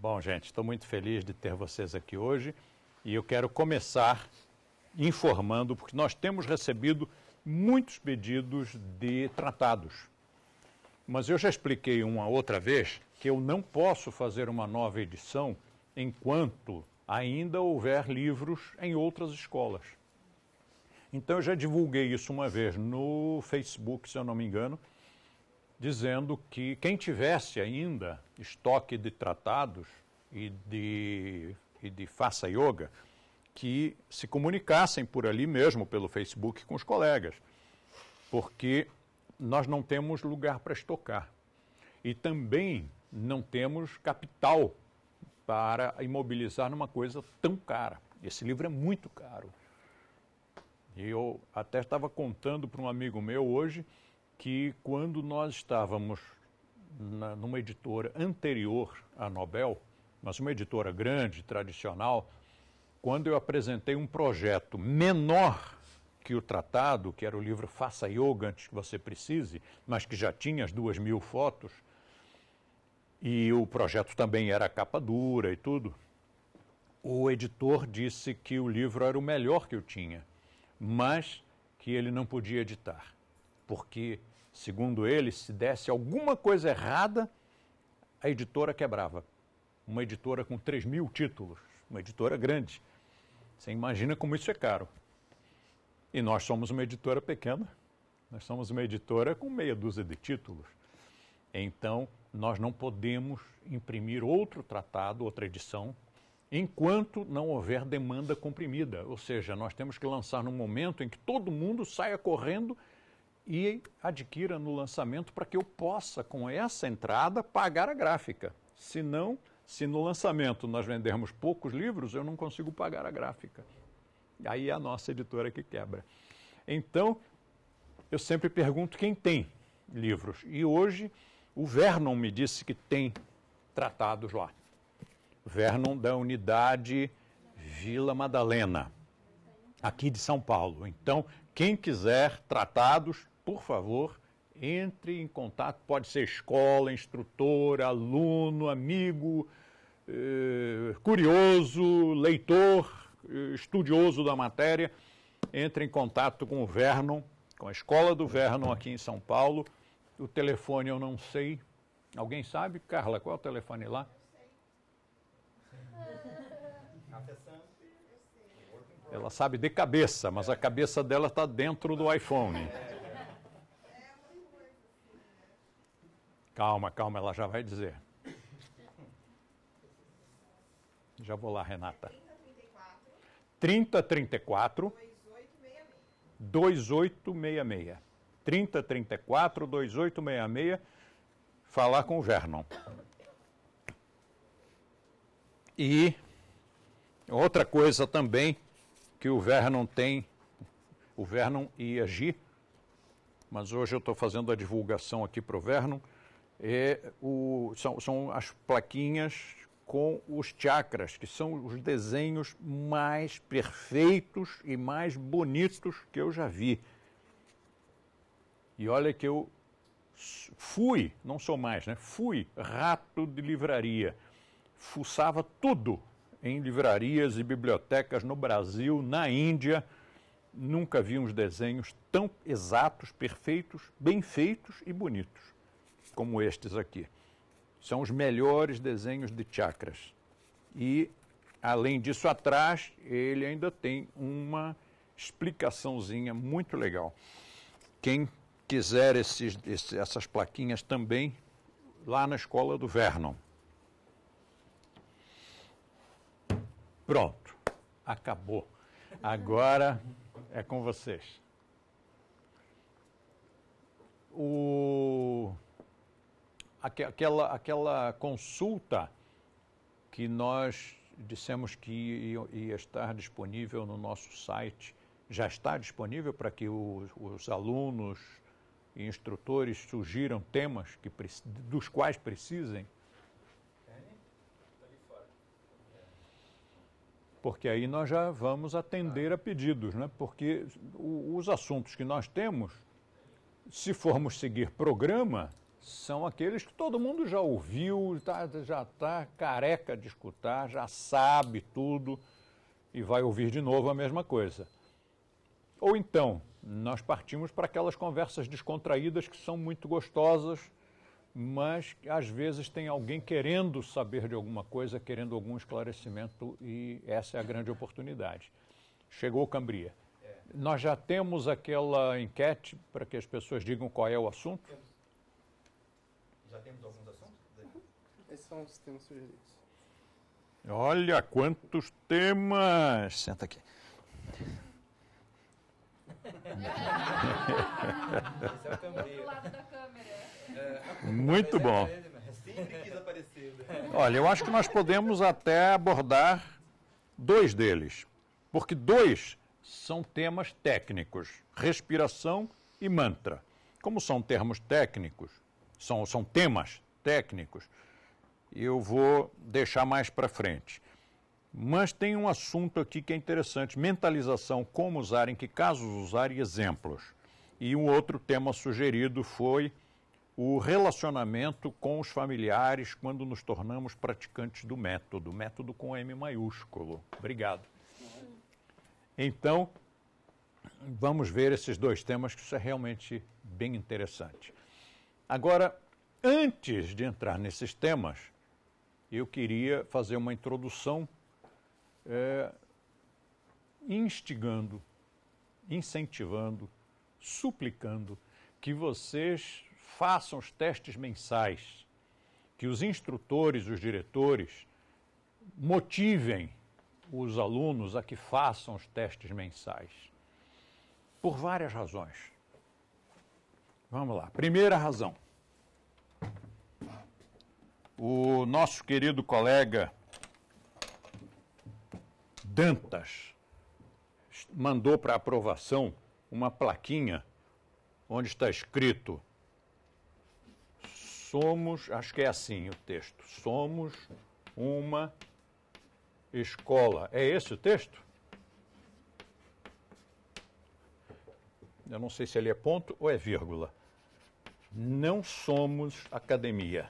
Bom, gente, estou muito feliz de ter vocês aqui hoje e eu quero começar informando, porque nós temos recebido muitos pedidos de tratados. Mas eu já expliquei uma outra vez que eu não posso fazer uma nova edição enquanto ainda houver livros em outras escolas. Então eu já divulguei isso uma vez no Facebook, se eu não me engano, dizendo que quem tivesse ainda estoque de tratados e de, e de faça yoga, que se comunicassem por ali mesmo, pelo Facebook, com os colegas, porque nós não temos lugar para estocar. E também não temos capital para imobilizar numa coisa tão cara. Esse livro é muito caro. E eu até estava contando para um amigo meu hoje que quando nós estávamos na, numa editora anterior à Nobel, mas uma editora grande, tradicional, quando eu apresentei um projeto menor que o tratado, que era o livro Faça Yoga Antes que Você Precise, mas que já tinha as duas mil fotos, e o projeto também era capa dura e tudo, o editor disse que o livro era o melhor que eu tinha, mas que ele não podia editar, porque Segundo ele, se desse alguma coisa errada, a editora quebrava. Uma editora com 3 mil títulos, uma editora grande. Você imagina como isso é caro. E nós somos uma editora pequena, nós somos uma editora com meia dúzia de títulos. Então, nós não podemos imprimir outro tratado, outra edição, enquanto não houver demanda comprimida. Ou seja, nós temos que lançar num momento em que todo mundo saia correndo e adquira no lançamento para que eu possa, com essa entrada, pagar a gráfica. Se não, se no lançamento nós vendermos poucos livros, eu não consigo pagar a gráfica. Aí é a nossa editora que quebra. Então, eu sempre pergunto quem tem livros. E hoje o Vernon me disse que tem tratados lá. Vernon da unidade Vila Madalena, aqui de São Paulo. Então, quem quiser tratados, por favor, entre em contato. Pode ser escola, instrutor, aluno, amigo, eh, curioso, leitor, eh, estudioso da matéria. Entre em contato com o Vernon, com a escola do Vernon aqui em São Paulo. O telefone eu não sei. Alguém sabe? Carla, qual é o telefone lá? Ela sabe de cabeça, mas a cabeça dela está dentro do iPhone. Calma, calma, ela já vai dizer. Já vou lá, Renata. 3034 2866. 3034 2866. Falar com o Vernon E outra coisa também que o Vernon tem, o Vernon e a Gi, mas hoje eu estou fazendo a divulgação aqui para o Vernon é o, são, são as plaquinhas com os chakras, que são os desenhos mais perfeitos e mais bonitos que eu já vi. E olha que eu fui, não sou mais, né? Fui rato de livraria. Fuçava tudo em livrarias e bibliotecas no Brasil, na Índia. Nunca vi uns desenhos tão exatos, perfeitos, bem feitos e bonitos como estes aqui. São os melhores desenhos de chakras. E, além disso, atrás, ele ainda tem uma explicaçãozinha muito legal. Quem quiser esses, esses, essas plaquinhas também, lá na escola do Vernon. Pronto, acabou. Agora é com vocês. O aquela, aquela consulta que nós dissemos que ia estar disponível no nosso site, já está disponível para que os, os alunos e instrutores sugiram temas que, dos quais precisem? Porque aí nós já vamos atender a pedidos, né? porque os assuntos que nós temos, se formos seguir programa, são aqueles que todo mundo já ouviu, tá, já está careca de escutar, já sabe tudo e vai ouvir de novo a mesma coisa. Ou então, nós partimos para aquelas conversas descontraídas que são muito gostosas, mas às vezes tem alguém querendo saber de alguma coisa, querendo algum esclarecimento e essa é a grande oportunidade. Chegou Cambria. É. Nós já temos aquela enquete para que as pessoas digam qual é o assunto? Já temos alguns assuntos? Uhum. Esses são os temas sugeridos. Olha quantos temas! Senta aqui. Esse é o cambreiro. lado da câmera. É. Muito é bom. Né? Sempre quis aparecer. Né? Olha, eu acho que nós podemos até abordar dois deles, porque dois são temas técnicos, respiração e mantra. Como são termos técnicos, são, são temas técnicos, eu vou deixar mais para frente. Mas tem um assunto aqui que é interessante: mentalização, como usar, em que casos usar e exemplos. E um outro tema sugerido foi o relacionamento com os familiares quando nos tornamos praticantes do método, método com M maiúsculo. Obrigado. Então, vamos ver esses dois temas, que isso é realmente bem interessante. Agora, antes de entrar nesses temas, eu queria fazer uma introdução é, instigando, incentivando, suplicando que vocês façam os testes mensais, que os instrutores, os diretores, motivem os alunos a que façam os testes mensais, por várias razões. Vamos lá. Primeira razão. O nosso querido colega Dantas mandou para aprovação uma plaquinha onde está escrito: Somos, acho que é assim o texto, somos uma escola. É esse o texto? Eu não sei se ele é ponto ou é vírgula. Não somos academia.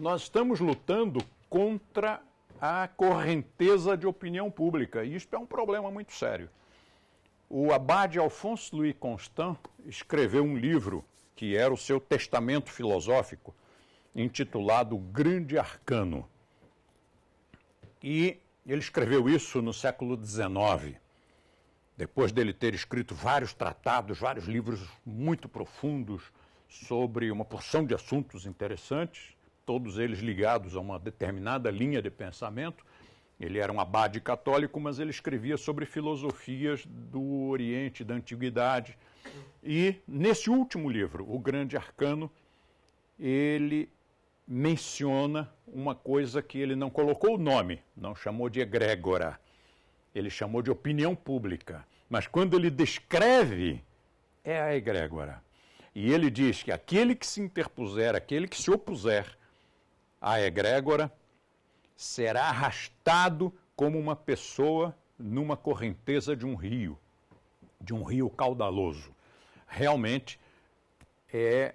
Nós estamos lutando contra a correnteza de opinião pública, e isto é um problema muito sério. O abade Alphonse Louis Constant escreveu um livro que era o seu testamento filosófico, intitulado Grande Arcano. E ele escreveu isso no século XIX depois dele ter escrito vários tratados, vários livros muito profundos sobre uma porção de assuntos interessantes, todos eles ligados a uma determinada linha de pensamento. Ele era um abade católico, mas ele escrevia sobre filosofias do Oriente, da Antiguidade. E nesse último livro, O Grande Arcano, ele menciona uma coisa que ele não colocou o nome, não chamou de egrégora ele chamou de opinião pública. Mas quando ele descreve, é a egrégora. E ele diz que aquele que se interpuser, aquele que se opuser à egrégora, será arrastado como uma pessoa numa correnteza de um rio, de um rio caudaloso. Realmente é,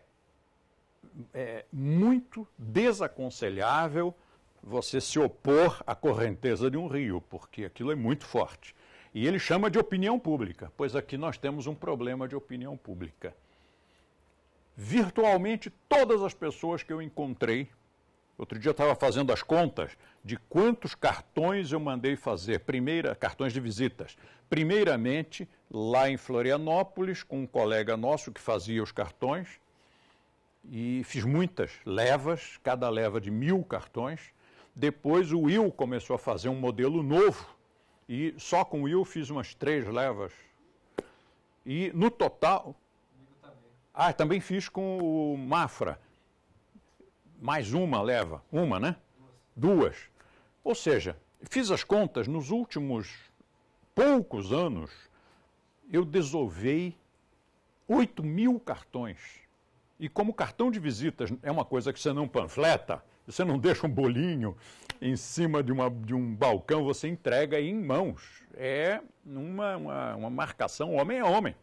é muito desaconselhável você se opor à correnteza de um rio, porque aquilo é muito forte. E ele chama de opinião pública, pois aqui nós temos um problema de opinião pública. Virtualmente todas as pessoas que eu encontrei, outro dia eu estava fazendo as contas de quantos cartões eu mandei fazer, primeira, cartões de visitas. Primeiramente, lá em Florianópolis, com um colega nosso que fazia os cartões, e fiz muitas levas, cada leva de mil cartões depois o Will começou a fazer um modelo novo e só com o Will fiz umas três levas. E no total. Ah, também fiz com o Mafra. Mais uma leva. Uma, né? Duas. Ou seja, fiz as contas, nos últimos poucos anos, eu desovei 8 mil cartões. E como cartão de visitas é uma coisa que você não panfleta, você não deixa um bolinho em cima de, uma, de um balcão, você entrega em mãos. É uma, uma, uma marcação homem a homem.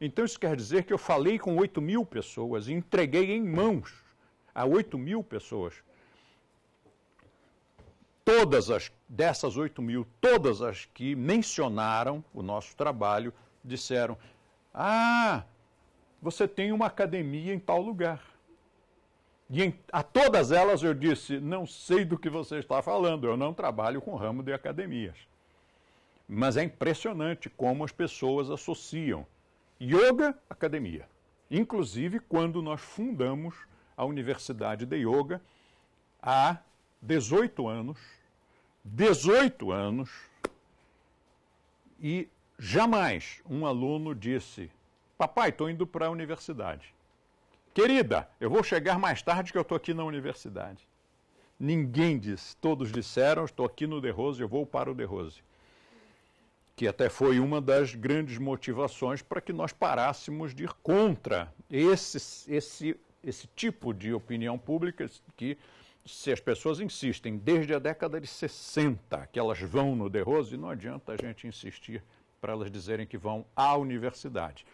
Então isso quer dizer que eu falei com 8 mil pessoas e entreguei em mãos a 8 mil pessoas. Todas as dessas 8 mil, todas as que mencionaram o nosso trabalho, disseram: Ah, você tem uma academia em tal lugar. E em, a todas elas eu disse: não sei do que você está falando, eu não trabalho com ramo de academias. Mas é impressionante como as pessoas associam yoga academia. Inclusive quando nós fundamos a Universidade de Yoga há 18 anos, 18 anos, e jamais um aluno disse: Papai, estou indo para a universidade. Querida, eu vou chegar mais tarde que eu estou aqui na universidade. Ninguém disse, todos disseram, estou aqui no De Rose, eu vou para o De Rose. Que até foi uma das grandes motivações para que nós parássemos de ir contra esse, esse, esse tipo de opinião pública que se as pessoas insistem desde a década de 60 que elas vão no De Rose, não adianta a gente insistir para elas dizerem que vão à universidade.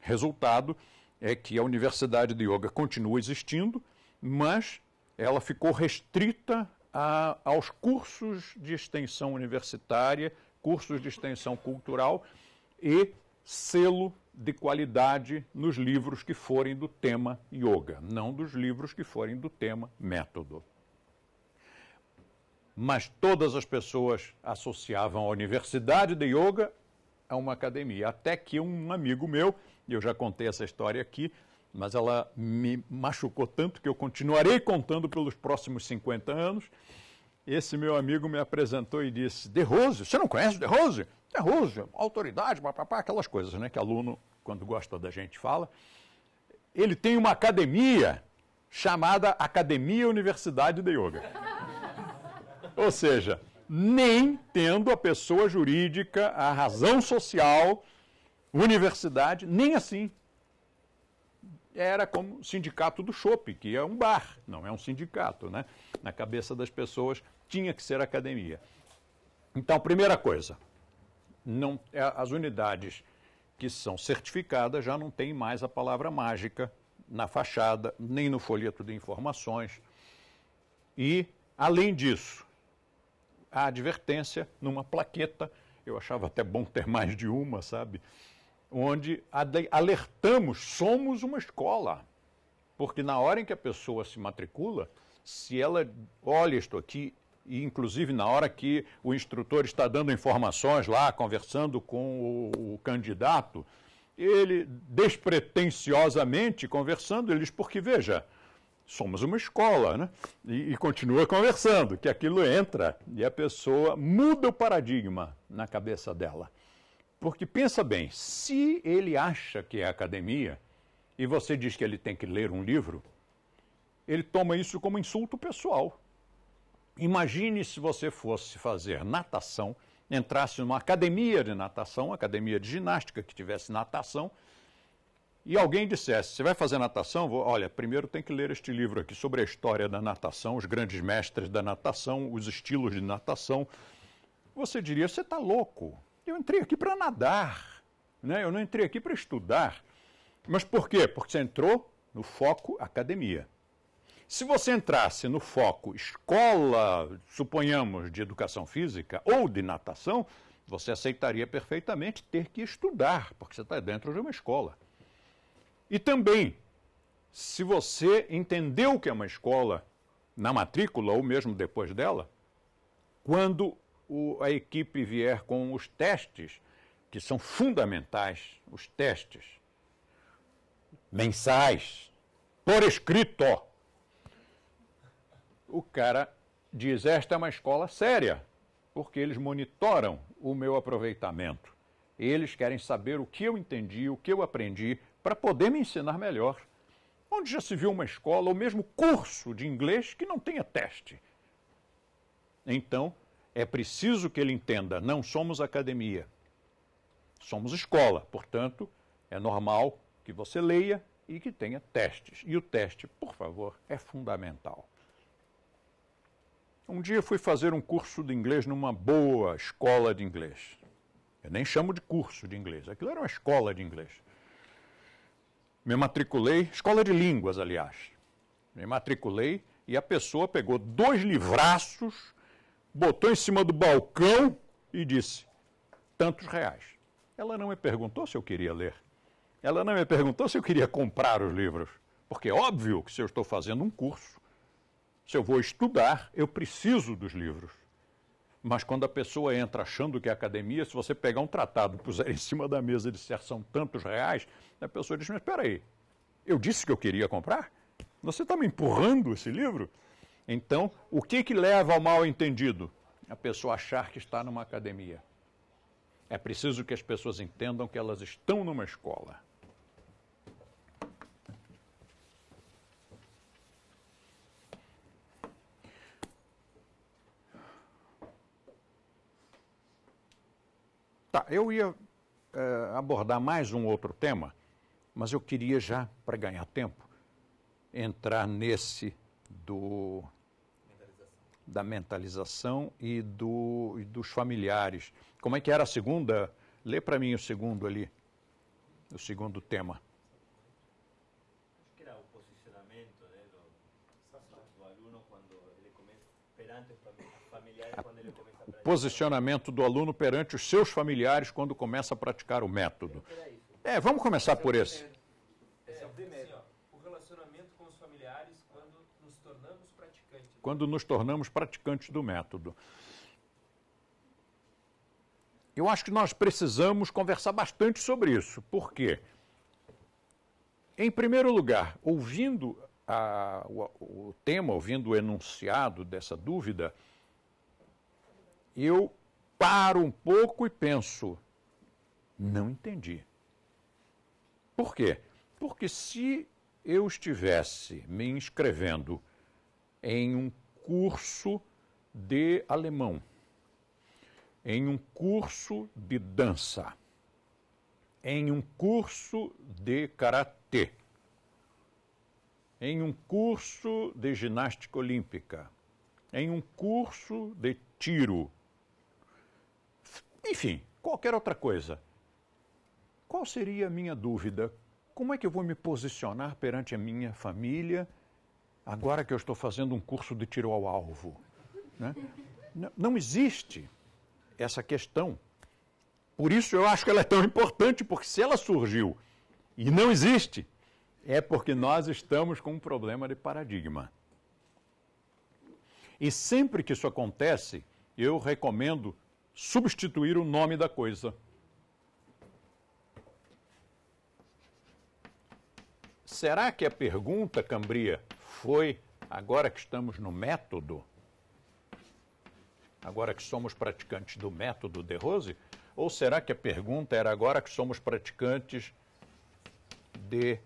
Resultado, é que a Universidade de Yoga continua existindo, mas ela ficou restrita a, aos cursos de extensão universitária, cursos de extensão cultural e selo de qualidade nos livros que forem do tema yoga, não dos livros que forem do tema método. Mas todas as pessoas associavam a Universidade de Yoga a uma academia, até que um amigo meu eu já contei essa história aqui, mas ela me machucou tanto que eu continuarei contando pelos próximos 50 anos. Esse meu amigo me apresentou e disse: De Rose, você não conhece De Rose? De Rose, autoridade, papapá, aquelas coisas né, que aluno, quando gosta da gente, fala. Ele tem uma academia chamada Academia Universidade de Yoga. Ou seja, nem tendo a pessoa jurídica, a razão social, universidade, nem assim. Era como o sindicato do chopp, que é um bar, não é um sindicato, né? Na cabeça das pessoas tinha que ser academia. Então, primeira coisa, não, é, as unidades que são certificadas já não tem mais a palavra mágica na fachada, nem no folheto de informações. E, além disso, a advertência numa plaqueta, eu achava até bom ter mais de uma, sabe? onde alertamos, somos uma escola. Porque na hora em que a pessoa se matricula, se ela olha, estou aqui, e inclusive na hora que o instrutor está dando informações lá, conversando com o, o candidato, ele despretensiosamente conversando, ele diz, porque veja, somos uma escola, né? E, e, continua conversando, que aquilo entra e a pessoa muda o paradigma na cabeça dela. Porque pensa bem, se ele acha que é academia e você diz que ele tem que ler um livro, ele toma isso como insulto pessoal. Imagine se você fosse fazer natação, entrasse numa academia de natação, academia de ginástica que tivesse natação, e alguém dissesse: Você vai fazer natação? Vou, olha, primeiro tem que ler este livro aqui sobre a história da natação, os grandes mestres da natação, os estilos de natação. Você diria: Você está louco. Eu entrei aqui para nadar, né? eu não entrei aqui para estudar. Mas por quê? Porque você entrou no foco academia. Se você entrasse no foco escola, suponhamos, de educação física ou de natação, você aceitaria perfeitamente ter que estudar, porque você está dentro de uma escola. E também, se você entendeu o que é uma escola na matrícula ou mesmo depois dela, quando o, a equipe vier com os testes, que são fundamentais, os testes mensais, por escrito, o cara diz: Esta é uma escola séria, porque eles monitoram o meu aproveitamento. Eles querem saber o que eu entendi, o que eu aprendi, para poder me ensinar melhor. Onde já se viu uma escola ou mesmo curso de inglês que não tenha teste? Então, é preciso que ele entenda: não somos academia, somos escola. Portanto, é normal que você leia e que tenha testes. E o teste, por favor, é fundamental. Um dia fui fazer um curso de inglês numa boa escola de inglês. Eu nem chamo de curso de inglês, aquilo era uma escola de inglês. Me matriculei, escola de línguas, aliás. Me matriculei e a pessoa pegou dois livraços botou em cima do balcão e disse: tantos reais. Ela não me perguntou se eu queria ler. Ela não me perguntou se eu queria comprar os livros. Porque é óbvio que se eu estou fazendo um curso, se eu vou estudar, eu preciso dos livros. Mas quando a pessoa entra achando que é academia, se você pegar um tratado e puser em cima da mesa e disser são tantos reais, a pessoa diz: Mas espera aí, eu disse que eu queria comprar? Você está me empurrando esse livro? Então, o que, que leva ao mal entendido? A pessoa achar que está numa academia. É preciso que as pessoas entendam que elas estão numa escola. Tá, eu ia eh, abordar mais um outro tema, mas eu queria já, para ganhar tempo, entrar nesse do mentalização. da mentalização e, do, e dos familiares. Como é que era a segunda? Lê para mim o segundo ali, o segundo tema. Acho que era o posicionamento né, do, do aluno quando ele começa perante os familiares quando ele começa a praticar. O posicionamento do aluno perante os seus familiares quando começa a praticar o método. É, vamos começar é por esse. quando nos tornamos praticantes do método. Eu acho que nós precisamos conversar bastante sobre isso. Por quê? Em primeiro lugar, ouvindo a, o, o tema, ouvindo o enunciado dessa dúvida, eu paro um pouco e penso: não entendi. Por quê? Porque se eu estivesse me inscrevendo em um curso de alemão, em um curso de dança, em um curso de karatê, em um curso de ginástica olímpica, em um curso de tiro. Enfim, qualquer outra coisa. Qual seria a minha dúvida? Como é que eu vou me posicionar perante a minha família? agora que eu estou fazendo um curso de tiro ao alvo. Né? Não existe essa questão. Por isso eu acho que ela é tão importante, porque se ela surgiu e não existe, é porque nós estamos com um problema de paradigma. E sempre que isso acontece, eu recomendo substituir o nome da coisa. Será que a pergunta, Cambria, foi, agora que estamos no método, agora que somos praticantes do método de Rose, ou será que a pergunta era agora que somos praticantes de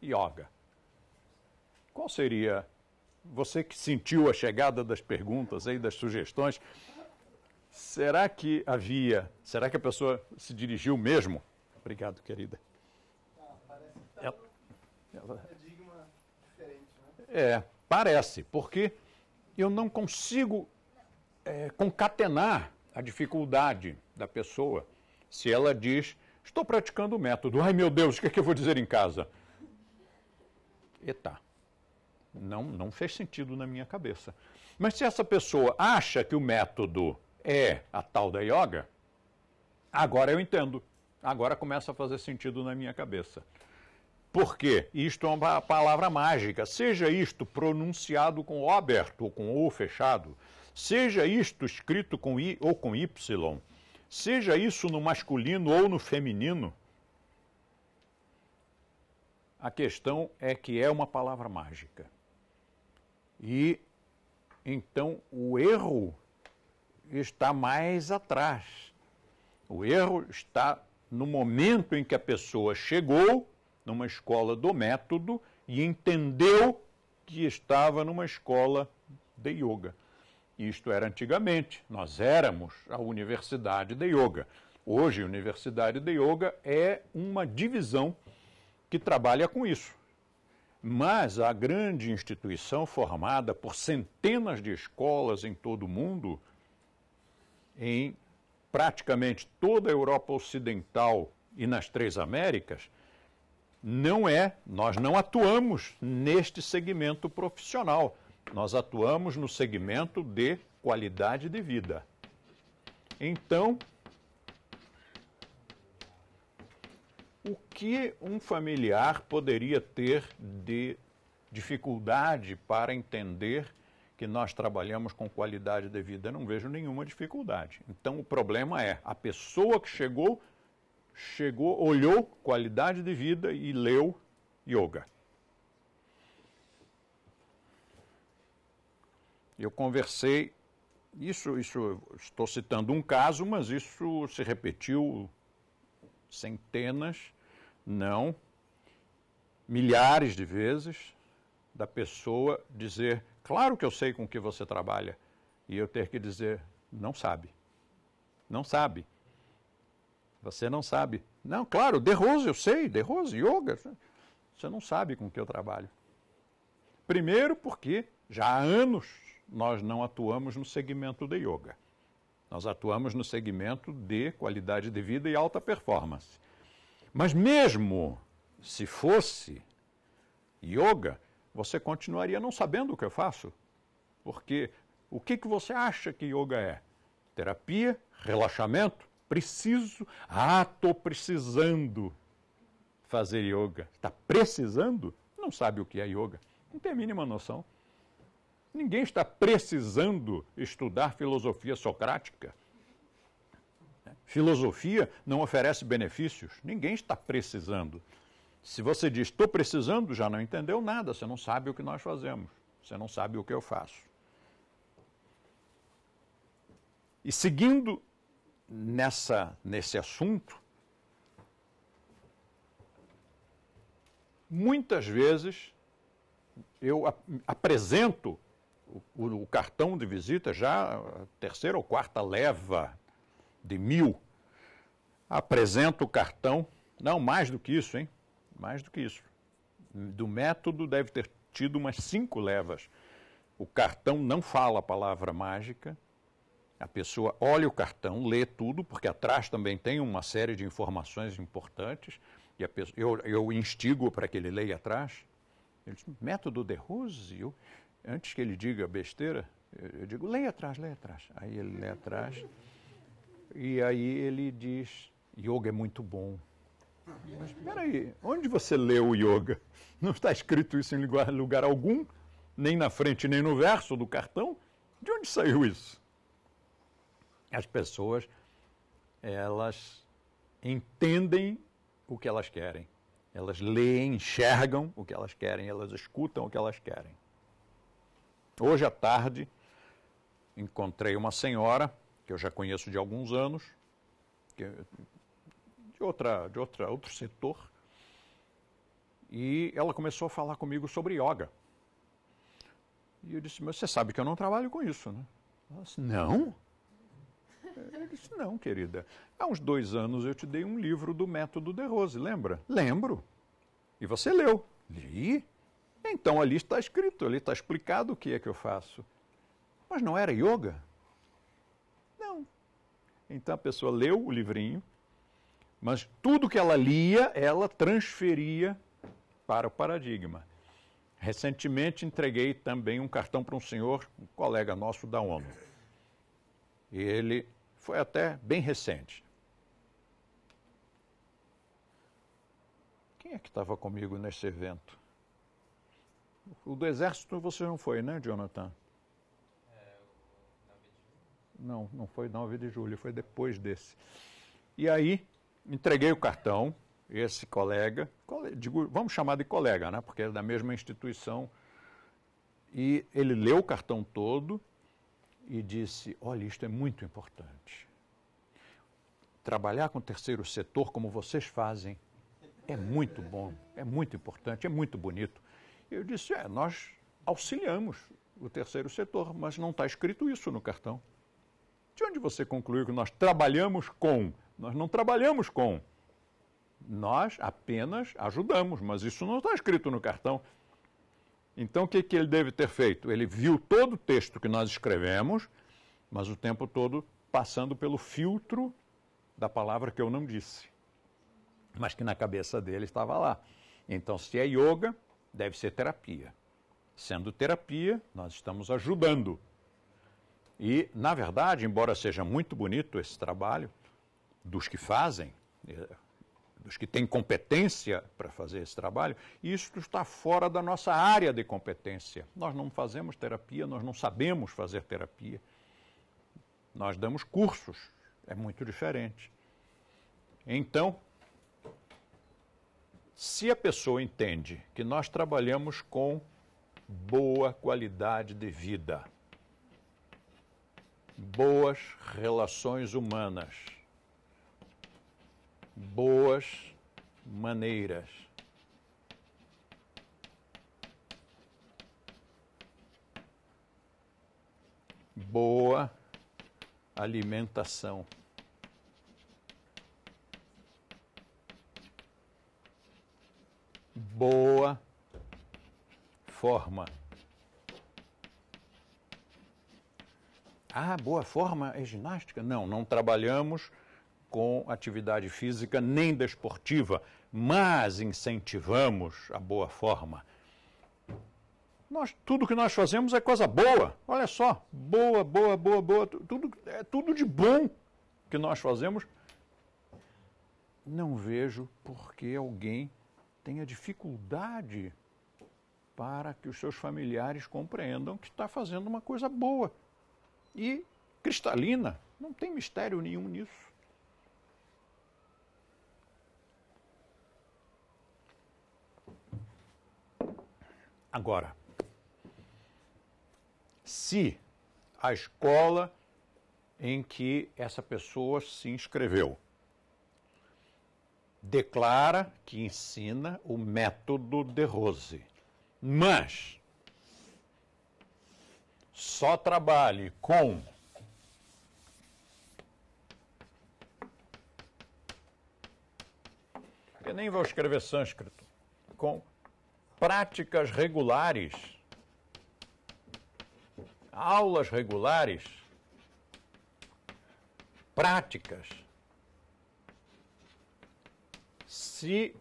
yoga? Qual seria, você que sentiu a chegada das perguntas aí, das sugestões, será que havia, será que a pessoa se dirigiu mesmo? Obrigado, querida. É ela... Paradigma diferente, né? É, parece, porque eu não consigo é, concatenar a dificuldade da pessoa se ela diz, estou praticando o método, ai meu Deus, o que, é que eu vou dizer em casa? Eita, não, não fez sentido na minha cabeça. Mas se essa pessoa acha que o método é a tal da yoga, agora eu entendo. Agora começa a fazer sentido na minha cabeça. Porque isto é uma palavra mágica. Seja isto pronunciado com O aberto ou com O fechado, seja isto escrito com I ou com Y, seja isso no masculino ou no feminino, a questão é que é uma palavra mágica. E então o erro está mais atrás. O erro está no momento em que a pessoa chegou numa escola do método e entendeu que estava numa escola de yoga. Isto era antigamente, nós éramos a Universidade de Yoga. Hoje, a Universidade de Yoga é uma divisão que trabalha com isso. Mas a grande instituição formada por centenas de escolas em todo o mundo, em praticamente toda a Europa Ocidental e nas três Américas, não é, nós não atuamos neste segmento profissional. Nós atuamos no segmento de qualidade de vida. Então, o que um familiar poderia ter de dificuldade para entender que nós trabalhamos com qualidade de vida? Eu não vejo nenhuma dificuldade. Então, o problema é a pessoa que chegou chegou, olhou qualidade de vida e leu yoga. Eu conversei, isso, isso estou citando um caso, mas isso se repetiu centenas, não, milhares de vezes, da pessoa dizer, claro que eu sei com que você trabalha, e eu ter que dizer, não sabe. Não sabe. Você não sabe. Não, claro, De Rose, eu sei, De Rose, yoga. Você não sabe com que eu trabalho. Primeiro porque já há anos nós não atuamos no segmento de yoga. Nós atuamos no segmento de qualidade de vida e alta performance. Mas mesmo se fosse yoga, você continuaria não sabendo o que eu faço. Porque o que, que você acha que yoga é? Terapia, relaxamento, preciso, ah, estou precisando fazer yoga. Está precisando? Não sabe o que é yoga. Não tem a mínima noção. Ninguém está precisando estudar filosofia socrática. Filosofia não oferece benefícios. Ninguém está precisando. Se você diz estou precisando, já não entendeu nada, você não sabe o que nós fazemos, você não sabe o que eu faço. E seguindo nessa, nesse assunto, muitas vezes eu ap apresento o, o, cartão de visita já a terceira ou quarta leva de mil. Apresento o cartão, não mais do que isso, hein? Mais do que isso. Do método deve ter tido umas cinco levas. O cartão não fala a palavra mágica, a pessoa olha o cartão, lê tudo, porque atrás também tem uma série de informações importantes, e pessoa, eu, eu instigo para que ele leia atrás. Ele diz, método de Rose, eu, antes que ele diga besteira, eu, eu digo, leia atrás, leia atrás. Aí ele lê atrás, e aí ele diz, yoga é muito bom. Mas peraí, onde você leu o yoga? Não está escrito isso em lugar, lugar algum, nem na frente, nem no verso do cartão? De onde saiu isso? as pessoas elas entendem o que elas querem. Elas leem, enxergam o que elas querem, elas escutam o que elas querem. Hoje à tarde, encontrei uma senhora que eu já conheço de alguns anos, é de, outra, de outra, outro setor, e ela começou a falar comigo sobre yoga. E eu disse, mas você sabe que eu não trabalho com isso, né? Ela disse, não? Ele é, disse, não, querida. Há uns dois anos eu te dei um livro do método de Rose, lembra? Lembro. E você leu. Li. Então ali está escrito, ali está explicado o que é que eu faço. Mas não era yoga? Não. Então a pessoa leu o livrinho, mas tudo que ela lia, ela transferia para o paradigma. Recentemente entreguei também um cartão para um senhor, um colega nosso da ONU. E ele foi até bem recente. Quem é que estava comigo nesse evento? O do Exército você não foi, né, Jonathan? É, não, não foi 9 de julho, foi depois desse. E aí, entreguei o cartão, esse colega, digo, vamos chamar de colega, né, porque é da mesma instituição, e ele leu o cartão todo e disse: Olha, isto é muito importante. Trabalhar com o terceiro setor, como vocês fazem, é muito bom, é muito importante, é muito bonito. Eu disse: É, nós auxiliamos o terceiro setor, mas não está escrito isso no cartão. De onde você concluiu que nós trabalhamos com? Nós não trabalhamos com. Nós apenas ajudamos, mas isso não está escrito no cartão. Então, o que, que ele deve ter feito? Ele viu todo o texto que nós escrevemos, mas o tempo todo passando pelo filtro da palavra que eu não disse, mas que na cabeça dele estava lá. Então, se é yoga, deve ser terapia. Sendo terapia, nós estamos ajudando. E, na verdade, embora seja muito bonito esse trabalho dos que fazem, eh, dos que têm competência para fazer esse trabalho, isso está fora da nossa área de competência. Nós não fazemos terapia, nós não sabemos fazer terapia. Nós damos cursos, é muito diferente. Então, se a pessoa entende que nós trabalhamos com boa qualidade de vida, boas relações humanas, boas maneiras. Boa alimentação. Boa forma. Ah, boa forma é ginástica? Não, não trabalhamos com atividade física nem desportiva, mas incentivamos a boa forma. Nós, tudo que nós fazemos é coisa boa. Olha só, boa, boa, boa, boa. Tudo, é tudo de bom que nós fazemos. Não vejo por que alguém tenha dificuldade para que os seus familiares compreendam que está fazendo uma coisa boa e cristalina. Não tem mistério nenhum nisso. Agora, se a escola em que essa pessoa se inscreveu declara que ensina o método de Rose, mas só trabalhe com Eu nem vou escrever sânscrito com práticas regulares, aulas regulares, práticas. Se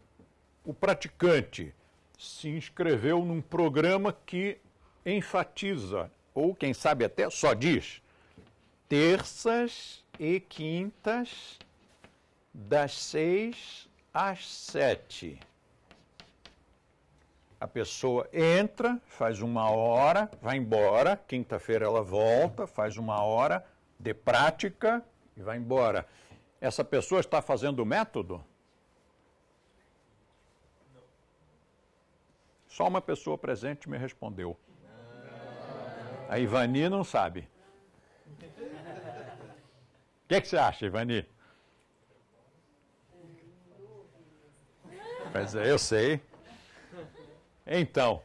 o praticante se inscreveu num programa que enfatiza, ou quem sabe até só diz, terças e quintas, das seis às sete a pessoa entra, faz uma hora, vai embora, quinta-feira ela volta, faz uma hora de prática e vai embora. Essa pessoa está fazendo o método? Não. Só uma pessoa presente me respondeu. Não. A Ivani não sabe. O que, é que você acha, Ivani? Mas é, eu sei. Então,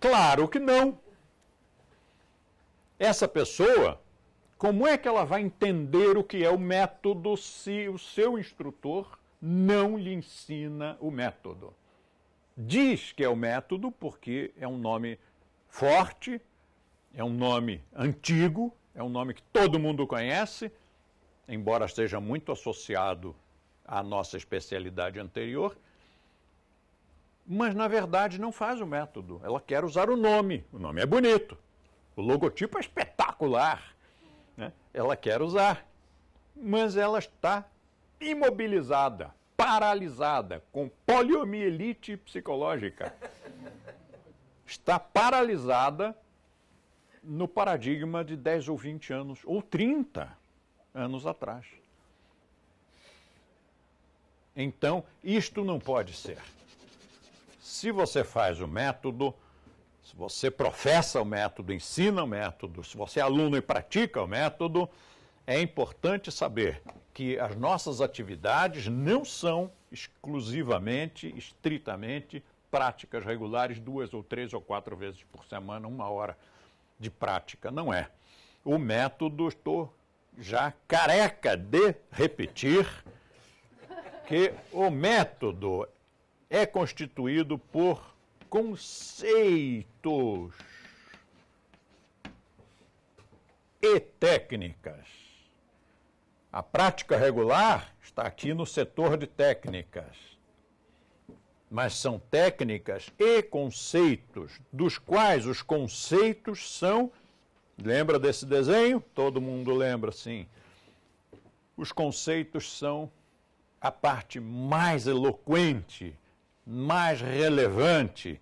claro que não. Essa pessoa, como é que ela vai entender o que é o método se o seu instrutor não lhe ensina o método? Diz que é o método porque é um nome forte, é um nome antigo, é um nome que todo mundo conhece, embora esteja muito associado à nossa especialidade anterior, mas na verdade não faz o método. Ela quer usar o nome. O nome é bonito, o logotipo é espetacular. Né? Ela quer usar, mas ela está imobilizada, paralisada, com poliomielite psicológica. Está paralisada no paradigma de 10 ou 20 anos, ou 30 anos atrás. Então, isto não pode ser se você faz o método, se você professa o método, ensina o método, se você é aluno e pratica o método, é importante saber que as nossas atividades não são exclusivamente, estritamente, práticas regulares, duas ou três ou quatro vezes por semana, uma hora de prática. Não é. O método, estou já careca de repetir, que o método é constituído por conceitos e técnicas. A prática regular está aqui no setor de técnicas. Mas são técnicas e conceitos, dos quais os conceitos são. Lembra desse desenho? Todo mundo lembra, sim. Os conceitos são a parte mais eloquente mais relevante,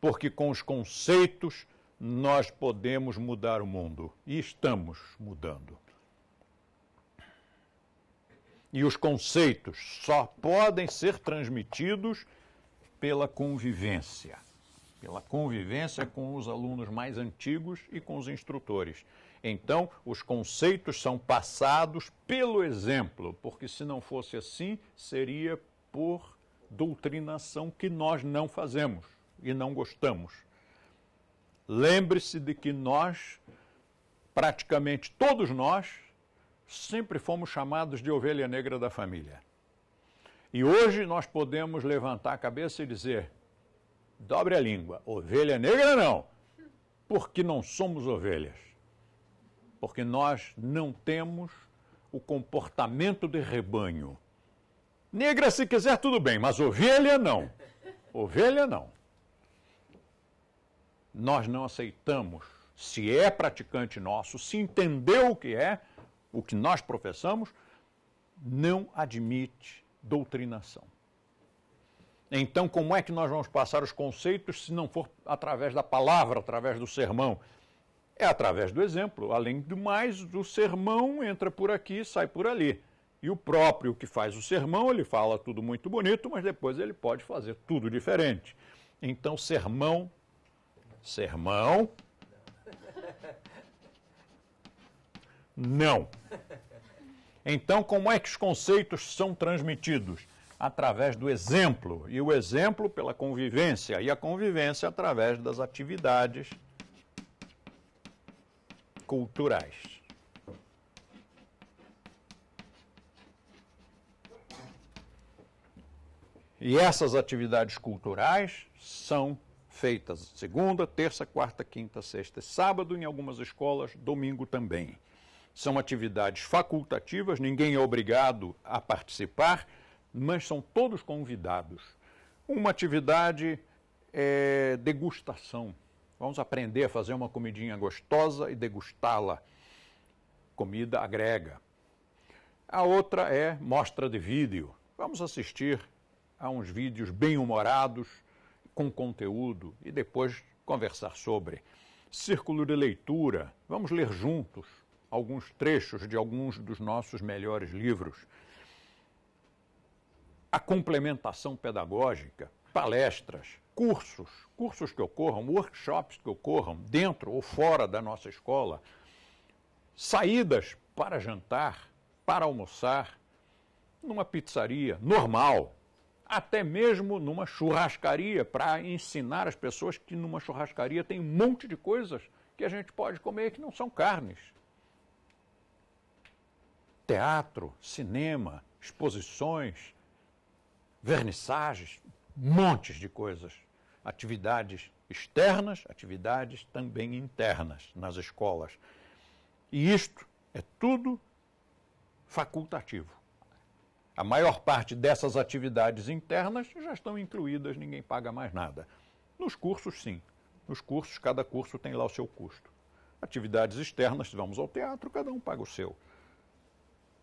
porque com os conceitos nós podemos mudar o mundo e estamos mudando. E os conceitos só podem ser transmitidos pela convivência, pela convivência com os alunos mais antigos e com os instrutores. Então, os conceitos são passados pelo exemplo, porque se não fosse assim, seria por doutrinação que nós não fazemos e não gostamos. Lembre-se de que nós, praticamente todos nós, sempre fomos chamados de ovelha negra da família. E hoje nós podemos levantar a cabeça e dizer: dobre a língua, ovelha negra não, porque não somos ovelhas. Porque nós não temos o comportamento de rebanho. Negra, se quiser, tudo bem, mas ovelha não. Ovelha não. Nós não aceitamos. Se é praticante nosso, se entendeu o que é, o que nós professamos, não admite doutrinação. Então, como é que nós vamos passar os conceitos se não for através da palavra, através do sermão? É através do exemplo. Além do mais, o sermão entra por aqui, sai por ali. E o próprio que faz o sermão, ele fala tudo muito bonito, mas depois ele pode fazer tudo diferente. Então, sermão, sermão, não. Então, como é que os conceitos são transmitidos? Através do exemplo, e o exemplo pela convivência, e a convivência através das atividades culturais. E essas atividades culturais são feitas segunda, terça, quarta, quinta, sexta e sábado, em algumas escolas, domingo também. São atividades facultativas, ninguém é obrigado a participar, mas são todos convidados. Uma atividade é degustação. Vamos aprender a fazer uma comidinha gostosa e degustá-la. Comida agrega. A outra é mostra de vídeo. Vamos assistir a uns vídeos bem-humorados, com conteúdo, e depois conversar sobre. Círculo de leitura, vamos ler juntos alguns trechos de alguns dos nossos melhores livros. A complementação pedagógica, palestras, cursos, cursos que ocorram, workshops que ocorram dentro ou fora da nossa escola, saídas para jantar, para almoçar, numa pizzaria normal, até mesmo numa churrascaria, para ensinar as pessoas que numa churrascaria tem um monte de coisas que a gente pode comer que não são carnes. Teatro, cinema, exposições, vernissagens, montes de coisas. Atividades externas, atividades também internas nas escolas. E isto é tudo facultativo. A maior parte dessas atividades internas já estão incluídas, ninguém paga mais nada. Nos cursos, sim. Nos cursos, cada curso tem lá o seu custo. Atividades externas, se vamos ao teatro, cada um paga o seu.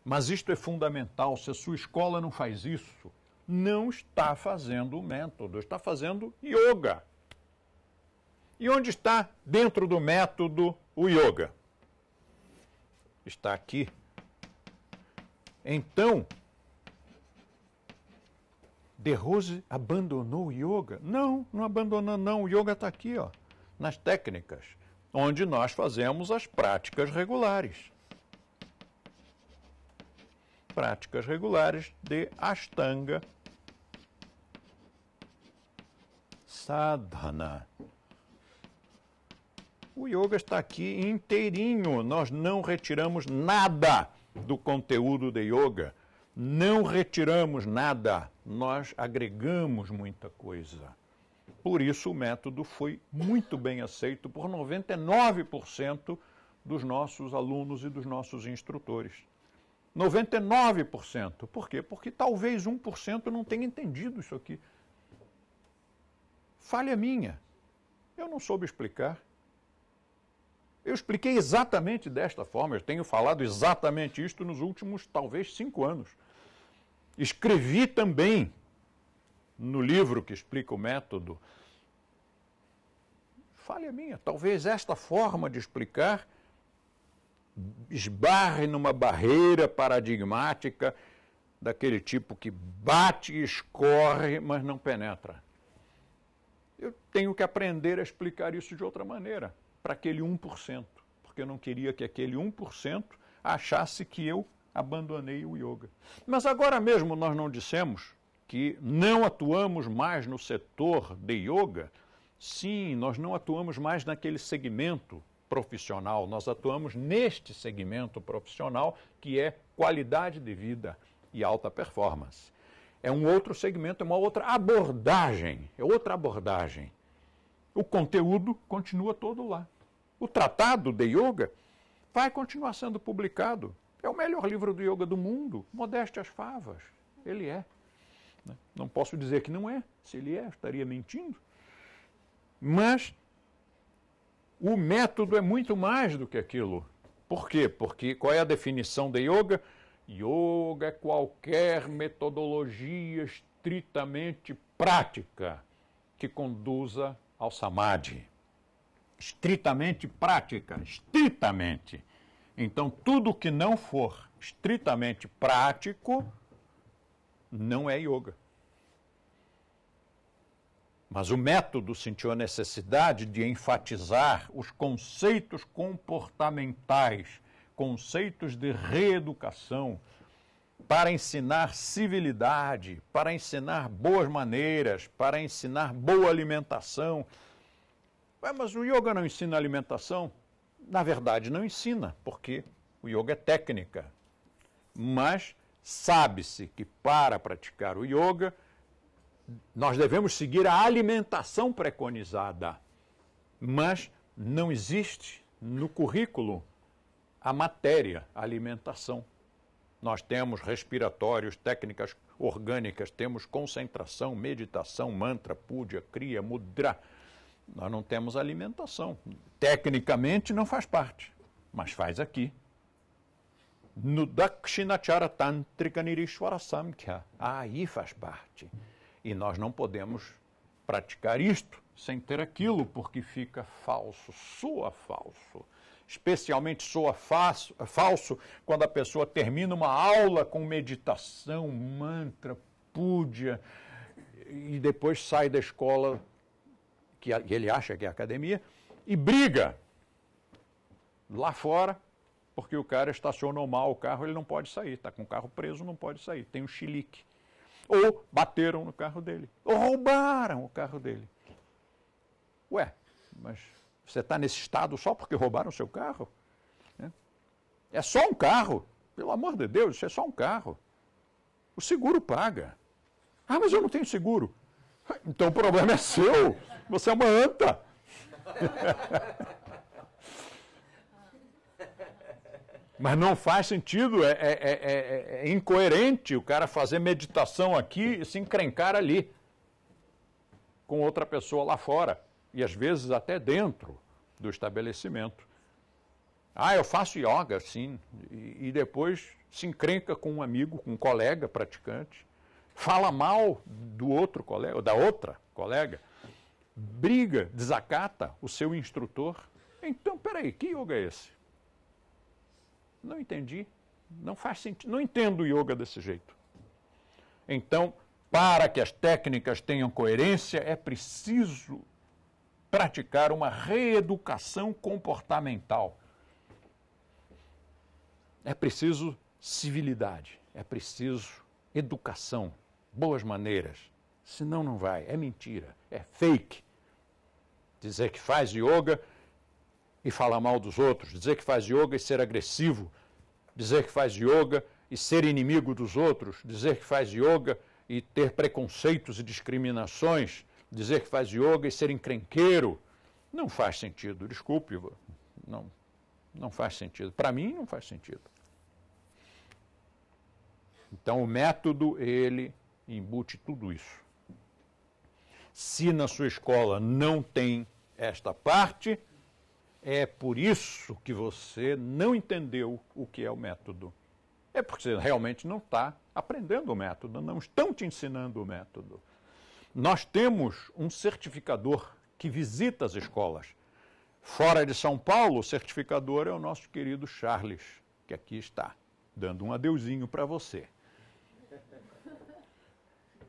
Mas isto é fundamental. Se a sua escola não faz isso, não está fazendo o método, está fazendo yoga. E onde está dentro do método o yoga? Está aqui. Então, de Rose abandonou o yoga? Não, não abandonou não. O yoga está aqui, ó, nas técnicas, onde nós fazemos as práticas regulares. Práticas regulares de Ashtanga sadhana. O yoga está aqui inteirinho, nós não retiramos nada do conteúdo de yoga, não retiramos nada nós agregamos muita coisa. Por isso, o método foi muito bem aceito por 99% dos nossos alunos e dos nossos instrutores. 99%. Por quê? Porque talvez 1% não tenha entendido isso aqui. Falha minha. Eu não soube explicar. Eu expliquei exatamente desta forma, eu tenho falado exatamente isto nos últimos, talvez, cinco anos. Escrevi também no livro que explica o método. Falha minha, talvez esta forma de explicar esbarre numa barreira paradigmática daquele tipo que bate, e escorre, mas não penetra. Eu tenho que aprender a explicar isso de outra maneira, para aquele 1%, porque eu não queria que aquele 1% achasse que eu abandonei o yoga. Mas agora mesmo nós não dissemos que não atuamos mais no setor de yoga. Sim, nós não atuamos mais naquele segmento profissional, nós atuamos neste segmento profissional que é qualidade de vida e alta performance. É um outro segmento, é uma outra abordagem, é outra abordagem. O conteúdo continua todo lá. O tratado de yoga vai continuar sendo publicado é o melhor livro do yoga do mundo, modéstia às favas. Ele é. Né? Não posso dizer que não é, se ele é, estaria mentindo. Mas o método é muito mais do que aquilo. Por quê? Porque qual é a definição de yoga? Yoga é qualquer metodologia estritamente prática que conduza ao samadhi. Estritamente prática, estritamente. Então, tudo que não for estritamente prático não é yoga. Mas o método sentiu a necessidade de enfatizar os conceitos comportamentais, conceitos de reeducação, para ensinar civilidade, para ensinar boas maneiras, para ensinar boa alimentação. mas o yoga não ensina alimentação? na verdade, não ensina, porque o yoga é técnica. Mas sabe-se que para praticar o yoga, nós devemos seguir a alimentação preconizada. Mas não existe no currículo a matéria, a alimentação. Nós temos respiratórios, técnicas orgânicas, temos concentração, meditação, mantra, púdia, cria, mudra. Nós não temos alimentação. Tecnicamente não faz parte, mas faz aqui. No Dakshinachara Tantrika Nirishwara Samkhya. Aí faz parte. E nós não podemos praticar isto sem ter aquilo, porque fica falso, soa falso. Especialmente soa falso, falso quando a pessoa termina uma aula com meditação, mantra, púdia, e depois sai da escola que ele acha que é academia, e briga lá fora, porque o cara estacionou mal o carro, ele não pode sair, está com o carro preso, não pode sair, tem um chilique. Ou bateram no carro dele, ou roubaram o carro dele. Ué, mas você está nesse estado só porque roubaram o seu carro? Né? É só um carro, pelo amor de Deus, isso é só um carro. O seguro paga. Ah, mas eu não tenho seguro. Então o problema é seu. Você é uma anta. Mas não faz sentido, é, é, é, é, incoerente o cara fazer meditação aqui e se encrencar ali com outra pessoa lá fora e às vezes até dentro do estabelecimento. Ah, eu faço yoga, sim, e, e depois se encrenca com um amigo, com um colega praticante, fala mal do outro colega, da outra colega briga, desacata o seu instrutor. Então, peraí, que yoga é esse? Não entendi. Não faz sentido. Não entendo yoga desse jeito. Então, para que as técnicas tenham coerência, é preciso praticar uma reeducação comportamental. É preciso civilidade, é preciso educação, boas maneiras. Senão, não vai. É mentira, é fake dizer que faz yoga e falar mal dos outros, dizer que faz yoga e ser agressivo, dizer que faz yoga e ser inimigo dos outros, dizer que faz yoga e ter preconceitos e discriminações, dizer que faz yoga e ser encrenqueiro. Não faz sentido, desculpe, não, não faz sentido. Para mim, não faz sentido. Então, o método, ele embute tudo isso. Se na sua escola não tem esta parte. É por isso que você não entendeu o que é o método. É porque você realmente não está aprendendo o método, não estão te ensinando o método. Nós temos um certificador que visita as escolas. Fora de São Paulo, o certificador é o nosso querido Charles, que aqui está, dando um adeuzinho para você.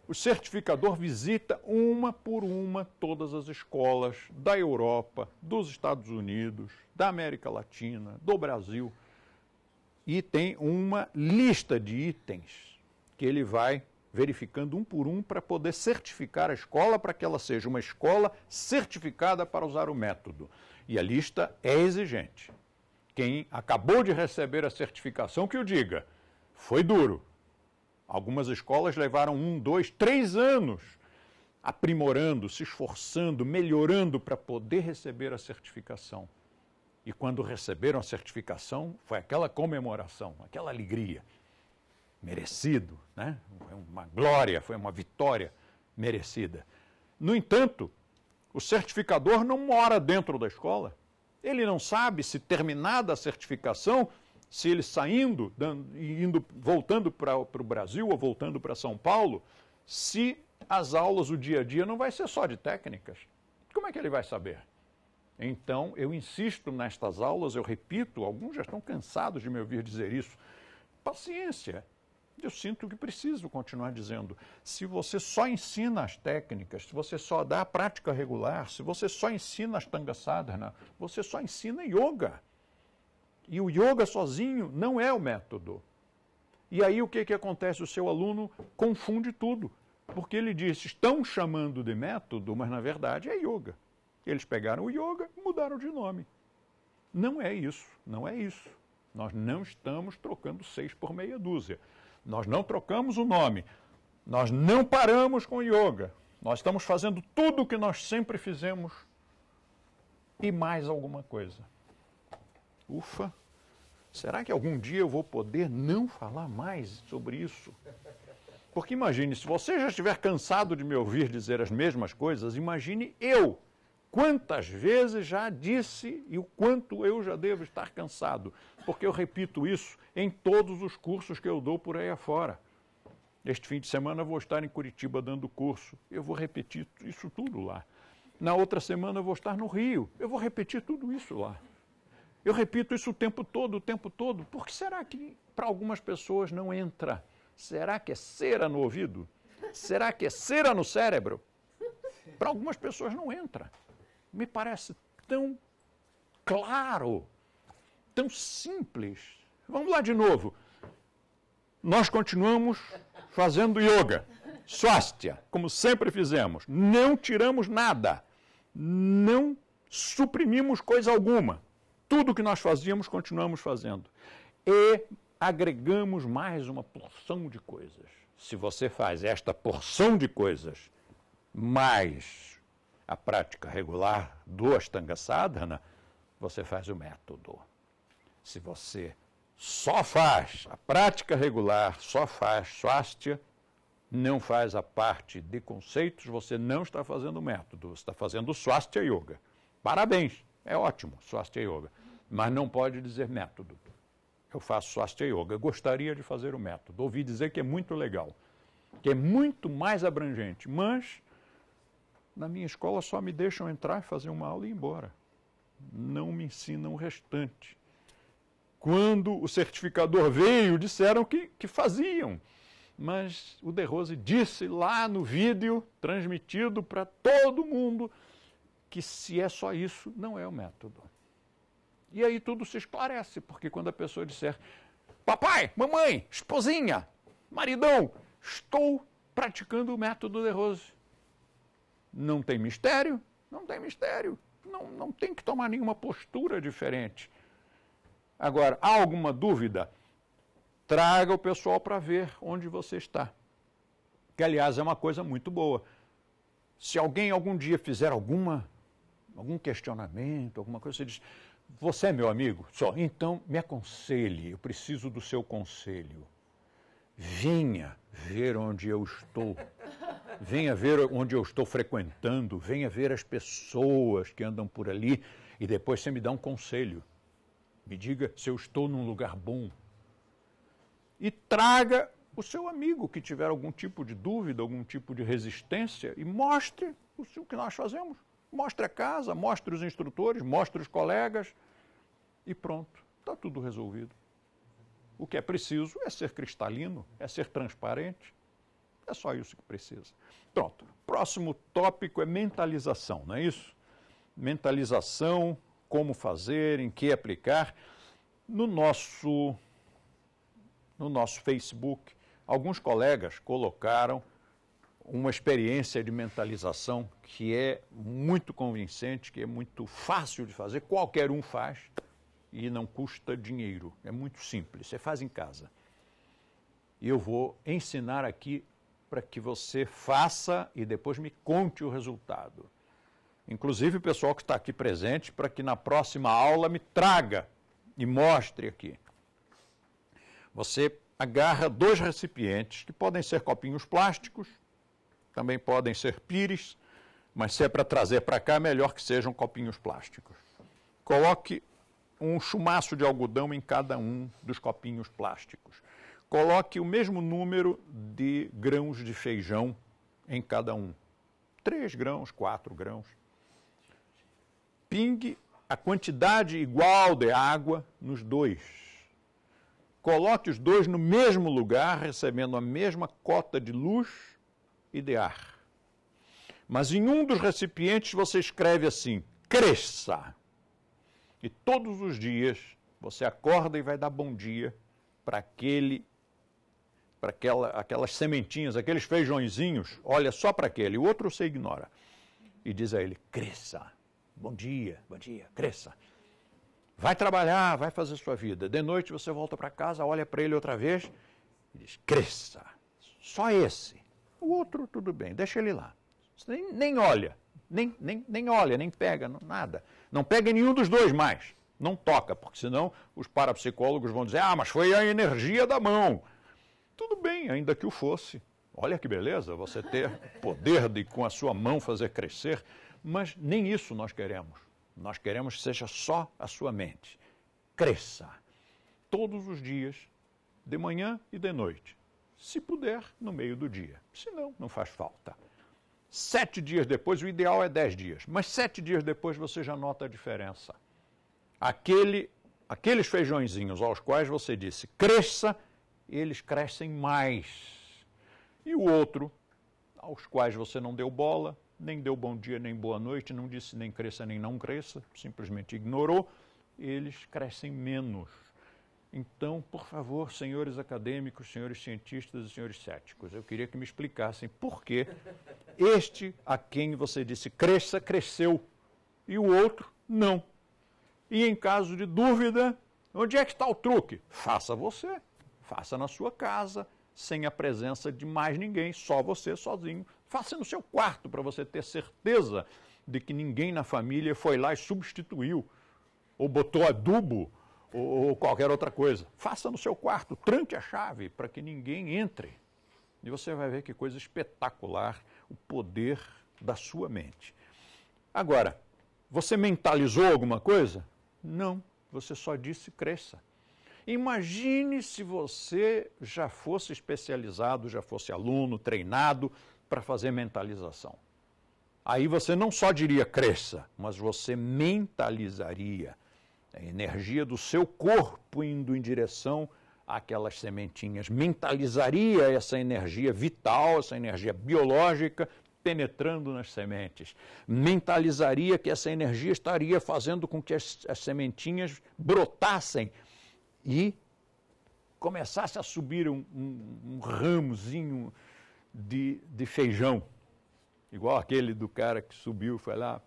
O certificador visita uma por uma todas as escolas da Europa, dos Estados Unidos, da América Latina, do Brasil e tem uma lista de itens que ele vai verificando um por um para poder certificar a escola para que ela seja uma escola certificada para usar o método. E a lista é exigente. Quem acabou de receber a certificação que o diga. Foi duro, Algumas escolas levaram um, dois, três anos aprimorando, se esforçando, melhorando para poder receber a certificação. E quando receberam a certificação, foi aquela comemoração, aquela alegria. Merecido, né? Foi uma glória, foi uma vitória merecida. No entanto, o certificador não mora dentro da escola. Ele não sabe se terminada a certificação, se ele saindo, dando, indo, voltando para o Brasil ou voltando para São Paulo, se as aulas, o dia a dia, não vai ser só de técnicas. Como é que ele vai saber? Então, eu insisto nestas aulas, eu repito, alguns já estão cansados de me ouvir dizer isso. Paciência. Eu sinto que preciso continuar dizendo. Se você só ensina as técnicas, se você só dá a prática regular, se você só ensina as tangas sadhana, né? você só ensina yoga. E o yoga sozinho não é o método. E aí o que, que acontece? O seu aluno confunde tudo, porque ele diz, estão chamando de método, mas na verdade é yoga. Eles pegaram o yoga e mudaram de nome. Não é isso, não é isso. Nós não estamos trocando seis por meia dúzia. Nós não trocamos o nome. Nós não paramos com yoga. Nós estamos fazendo tudo o que nós sempre fizemos e mais alguma coisa. Ufa! Será que algum dia eu vou poder não falar mais sobre isso? Porque imagine, se você já estiver cansado de me ouvir dizer as mesmas coisas, imagine eu quantas vezes já disse e o quanto eu já devo estar cansado, porque eu repito isso em todos os cursos que eu dou por aí afora. Este fim de semana vou estar em Curitiba dando curso, eu vou repetir isso tudo lá. Na outra semana vou estar no Rio, eu vou repetir tudo isso lá. Eu repito isso o tempo todo, o tempo todo. Por que será que para algumas pessoas não entra? Será que é cera no ouvido? Será que é cera no cérebro? Para algumas pessoas não entra. Me parece tão claro, tão simples. Vamos lá de novo. Nós continuamos fazendo yoga, Sóstia, como sempre fizemos. Não tiramos nada, não suprimimos coisa alguma tudo que nós fazíamos, continuamos fazendo. E agregamos mais uma porção de coisas. Se você faz esta porção de coisas mais a prática regular do Ashtanga Sadhana, você faz o método. Se você só faz a prática regular, só faz swastia, não faz a parte de conceitos, você não está fazendo o método, você está fazendo swastia yoga. Parabéns, é ótimo, swastia yoga mas não pode dizer método. Eu faço Swastika Yoga, gostaria de fazer o método. Ouvi dizer que é muito legal, que é muito mais abrangente, mas na minha escola só me deixam entrar, fazer uma aula e ir embora. Não me ensinam o restante. Quando o certificador veio, disseram que, que faziam. Mas o De Rose disse lá no vídeo, transmitido para todo mundo, que se é só isso, não é o método. E aí tudo se esclarece, porque quando a pessoa disser: Papai, mamãe, esposinha, maridão, estou praticando o método de Rose. Não tem mistério? Não tem mistério. Não, não tem que tomar nenhuma postura diferente. Agora, há alguma dúvida? Traga o pessoal para ver onde você está. Que, aliás, é uma coisa muito boa. Se alguém algum dia fizer alguma, algum questionamento, alguma coisa, você diz: você é meu amigo? Só. Então me aconselhe, eu preciso do seu conselho. Venha ver onde eu estou. Venha ver onde eu estou frequentando, venha ver as pessoas que andam por ali e depois você me dá um conselho. Me diga se eu estou num lugar bom. E traga o seu amigo que tiver algum tipo de dúvida, algum tipo de resistência e mostre o que nós fazemos. Mostra a casa, mostra os instrutores, mostra os colegas e pronto, está tudo resolvido. O que é preciso é ser cristalino, é ser transparente. É só isso que precisa. Pronto. Próximo tópico é mentalização, não é isso? Mentalização, como fazer, em que aplicar. No nosso no nosso Facebook, alguns colegas colocaram uma experiência de mentalização que é muito convincente, que é muito fácil de fazer, qualquer um faz e não custa dinheiro. É muito simples, você faz em casa. E eu vou ensinar aqui para que você faça e depois me conte o resultado. Inclusive o pessoal que está aqui presente, para que na próxima aula me traga e mostre aqui. Você agarra dois recipientes que podem ser copinhos plásticos também podem ser pires, mas se é para trazer para cá, melhor que sejam copinhos plásticos. Coloque um chumaço de algodão em cada um dos copinhos plásticos. Coloque o mesmo número de grãos de feijão em cada um. Três grãos, quatro grãos. Pingue a quantidade igual de água nos dois. Coloque os dois no mesmo lugar, recebendo a mesma cota de luz idear. Mas em um dos recipientes você escreve assim: cresça. E todos os dias você acorda e vai dar bom dia para aquele para aquela, aquelas sementinhas, aqueles feijõezinhos, olha só para aquele, o outro você ignora. E diz a ele: cresça. Bom dia, bom dia, cresça. Vai trabalhar, vai fazer sua vida. De noite você volta para casa, olha para ele outra vez e diz: cresça. Só esse. O outro, tudo bem, deixa ele lá. Nem, nem olha, nem, nem, nem olha, nem pega, não, nada. Não pega nenhum dos dois mais. Não toca, porque senão os parapsicólogos vão dizer: ah, mas foi a energia da mão. Tudo bem, ainda que o fosse. Olha que beleza você ter poder de, com a sua mão, fazer crescer. Mas nem isso nós queremos. Nós queremos que seja só a sua mente. Cresça. Todos os dias, de manhã e de noite se puder, no meio do dia. Senão, não faz falta. Sete dias depois, o ideal é dez dias, mas sete dias depois você já nota a diferença. Aquele, aqueles feijõezinhos aos quais você disse cresça, eles crescem mais. E o outro, aos quais você não deu bola, nem deu bom dia, nem boa noite, não disse nem cresça, nem não cresça, simplesmente ignorou, eles crescem menos. Então, por favor, senhores acadêmicos, senhores cientistas e senhores céticos, eu queria que me explicassem por que este a quem você disse cresça, cresceu, e o outro não. E em caso de dúvida, onde é que está o truque? Faça você, faça na sua casa, sem a presença de mais ninguém, só você sozinho. Faça no seu quarto para você ter certeza de que ninguém na família foi lá e substituiu ou botou adubo ou qualquer outra coisa. Faça no seu quarto, tranque a chave para que ninguém entre. E você vai ver que coisa espetacular o poder da sua mente. Agora, você mentalizou alguma coisa? Não, você só disse cresça. Imagine se você já fosse especializado, já fosse aluno, treinado para fazer mentalização. Aí você não só diria cresça, mas você mentalizaria a energia do seu corpo indo em direção àquelas sementinhas. Mentalizaria essa energia vital, essa energia biológica penetrando nas sementes. Mentalizaria que essa energia estaria fazendo com que as, as sementinhas brotassem e começasse a subir um, um, um ramozinho de, de feijão, igual aquele do cara que subiu, foi lá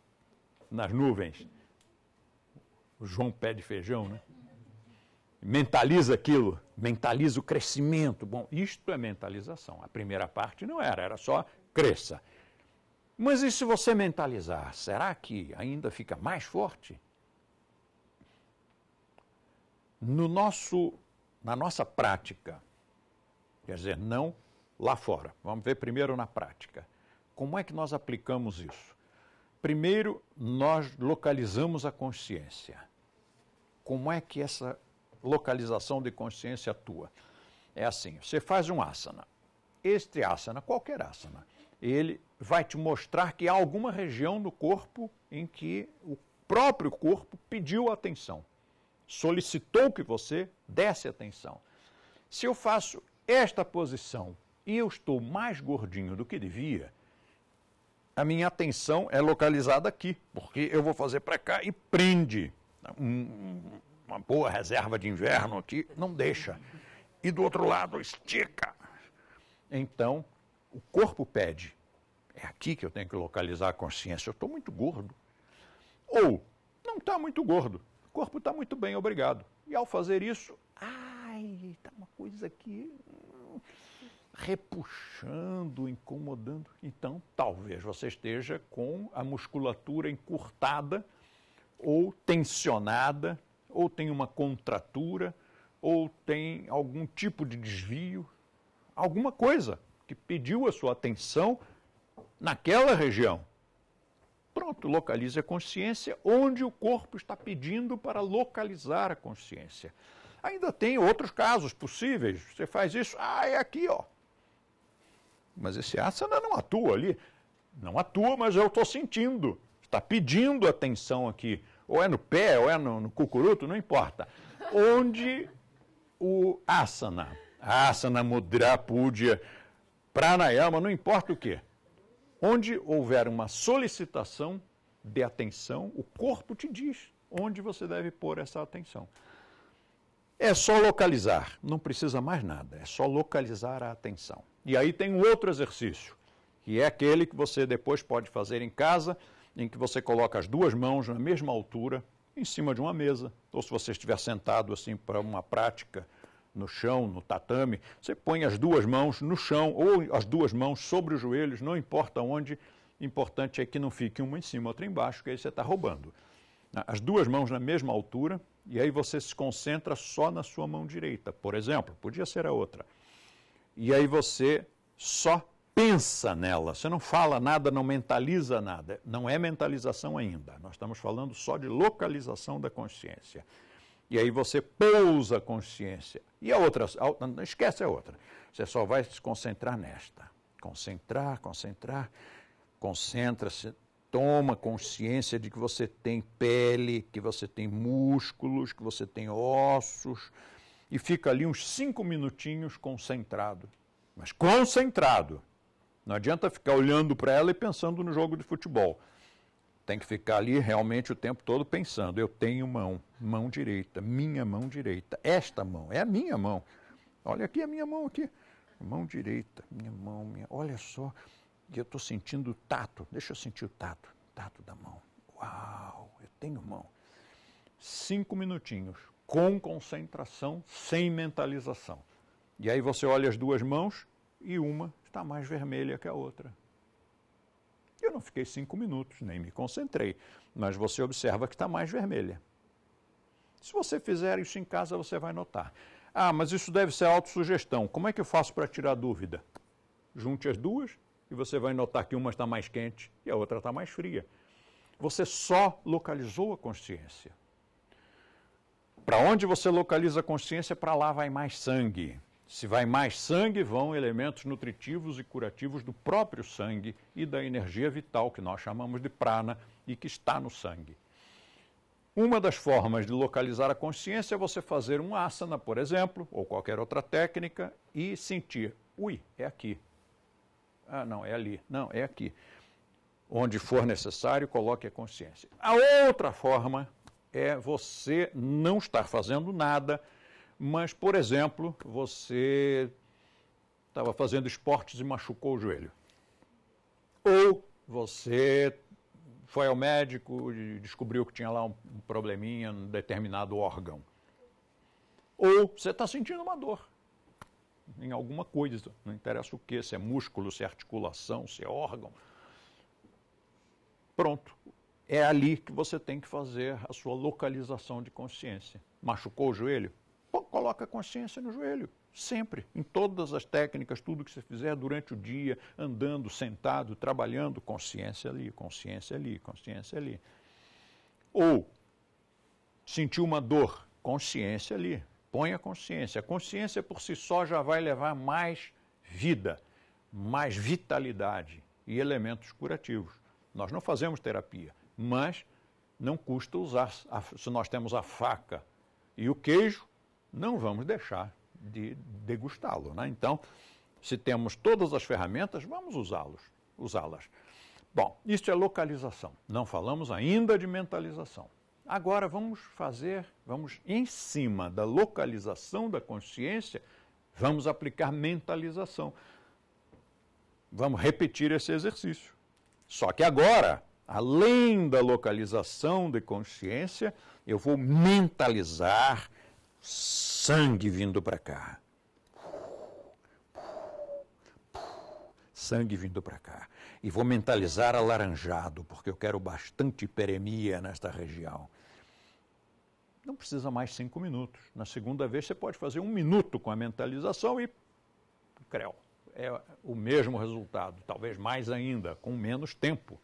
nas nuvens o João pé de feijão, né? Mentaliza aquilo, mentaliza o crescimento. Bom, isto é mentalização. A primeira parte não era, era só cresça. Mas e se você mentalizar, será que ainda fica mais forte? No nosso, na nossa prática, quer dizer, não lá fora. Vamos ver primeiro na prática. Como é que nós aplicamos isso? Primeiro, nós localizamos a consciência. Como é que essa localização de consciência atua? É assim, você faz um asana. Este asana, qualquer asana, ele vai te mostrar que há alguma região do corpo em que o próprio corpo pediu atenção, solicitou que você desse atenção. Se eu faço esta posição e eu estou mais gordinho do que devia, a minha atenção é localizada aqui, porque eu vou fazer para cá e prende. Um, uma boa reserva de inverno aqui, não deixa. E do outro lado, estica. Então, o corpo pede. É aqui que eu tenho que localizar a consciência. Eu estou muito gordo. Ou, não está muito gordo. O corpo está muito bem, obrigado. E ao fazer isso, ai, está uma coisa que repuxando, incomodando. Então, talvez você esteja com a musculatura encurtada ou tensionada, ou tem uma contratura, ou tem algum tipo de desvio, alguma coisa que pediu a sua atenção naquela região. Pronto, localize a consciência onde o corpo está pedindo para localizar a consciência. Ainda tem outros casos possíveis. Você faz isso, ah, é aqui, ó. Mas esse asana não atua ali. Não atua, mas eu estou sentindo. Está pedindo atenção aqui. Ou é no pé, ou é no, no cucuruto, não importa. Onde o asana, asana, mudra, pudia, pranayama, não importa o que. Onde houver uma solicitação de atenção, o corpo te diz onde você deve pôr essa atenção. É só localizar, não precisa mais nada, é só localizar a atenção. E aí tem um outro exercício, que é aquele que você depois pode fazer em casa, em que você coloca as duas mãos na mesma altura em cima de uma mesa. Ou se você estiver sentado assim para uma prática no chão, no tatame, você põe as duas mãos no chão ou as duas mãos sobre os joelhos, não importa onde. O importante é que não fique uma em cima, outra embaixo, que aí você está roubando. As duas mãos na mesma altura, e aí você se concentra só na sua mão direita, por exemplo, podia ser a outra e aí você só pensa nela, você não fala nada, não mentaliza nada. Não é mentalização ainda, nós estamos falando só de localização da consciência. E aí você pousa a consciência. E a outra, a, não esquece a outra. Você só vai se concentrar nesta. Concentrar, concentrar, concentra-se, toma consciência de que você tem pele, que você tem músculos, que você tem ossos, e fica ali uns cinco minutinhos concentrado. Mas concentrado. Não adianta ficar olhando para ela e pensando no jogo de futebol. Tem que ficar ali realmente o tempo todo pensando. Eu tenho mão, mão direita, minha mão direita, esta mão, é a minha mão. Olha aqui a minha mão aqui. Mão direita, minha mão, minha. Olha só, e eu estou sentindo o tato. Deixa eu sentir o tato, tato da mão. Uau, eu tenho mão. Cinco minutinhos, com concentração, sem mentalização. E aí você olha as duas mãos e uma está mais vermelha que a outra. Eu não fiquei cinco minutos, nem me concentrei, mas você observa que está mais vermelha. Se você fizer isso em casa, você vai notar. Ah, mas isso deve ser autossugestão. Como é que eu faço para tirar dúvida? Junte as duas e você vai notar que uma está mais quente e a outra está mais fria. Você só localizou a consciência. Para onde você localiza a consciência, para lá vai mais sangue. Se vai mais sangue, vão elementos nutritivos e curativos do próprio sangue e da energia vital, que nós chamamos de prana e que está no sangue. Uma das formas de localizar a consciência é você fazer um asana, por exemplo, ou qualquer outra técnica e sentir: ui, é aqui. Ah, não, é ali. Não, é aqui. Onde for necessário, coloque a consciência. A outra forma é você não estar fazendo nada, mas, por exemplo, você estava fazendo esportes e machucou o joelho. Ou você foi ao médico e descobriu que tinha lá um probleminha em determinado órgão. Ou você está sentindo uma dor em alguma coisa, não interessa o que, se é músculo, se é articulação, se é órgão. Pronto. É ali que você tem que fazer a sua localização de consciência. Machucou o joelho? Pô, coloca a consciência no joelho. Sempre, em todas as técnicas, tudo que você fizer durante o dia, andando, sentado, trabalhando, consciência ali, consciência ali, consciência ali. Ou sentiu uma dor, consciência ali. Põe a consciência. A consciência por si só já vai levar mais vida, mais vitalidade e elementos curativos. Nós não fazemos terapia, mas não custa usar. Se nós temos a faca e o queijo, não vamos deixar de degustá-lo. Né? Então, se temos todas as ferramentas, vamos usá-los, usá-las. Bom, isso é localização. Não falamos ainda de mentalização. Agora vamos fazer, vamos em cima da localização da consciência, vamos aplicar mentalização. Vamos repetir esse exercício. Só que agora Além da localização de consciência, eu vou mentalizar sangue vindo para cá. Sangue vindo para cá. E vou mentalizar alaranjado, porque eu quero bastante peremia nesta região. Não precisa mais cinco minutos. Na segunda vez, você pode fazer um minuto com a mentalização e creu. É o mesmo resultado, talvez mais ainda, com menos tempo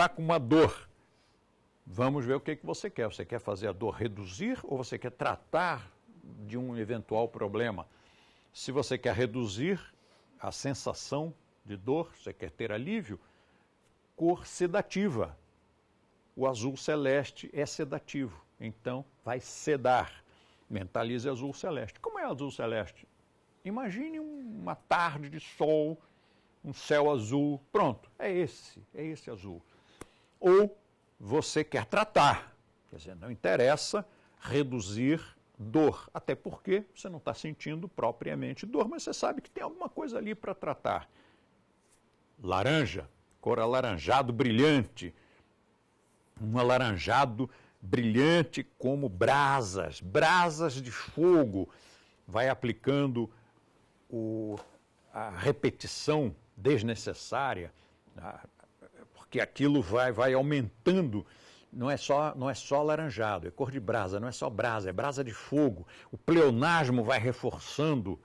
está com uma dor. Vamos ver o que, que você quer. Você quer fazer a dor reduzir ou você quer tratar de um eventual problema? Se você quer reduzir a sensação de dor, você quer ter alívio, cor sedativa. O azul celeste é sedativo, então vai sedar. Mentalize azul celeste. Como é azul celeste? Imagine uma tarde de sol, um céu azul. Pronto, é esse, é esse azul ou você quer tratar. Quer dizer, não interessa reduzir dor, até porque você não está sentindo propriamente dor, mas você sabe que tem alguma coisa ali para tratar. Laranja, cor alaranjado brilhante, um alaranjado brilhante como brasas, brasas de fogo. Vai aplicando o, a repetição desnecessária, porque aquilo vai, vai aumentando. Não é só não é só laranjado, é cor de brasa, não é só brasa, é brasa de fogo. O pleonasmo vai reforçando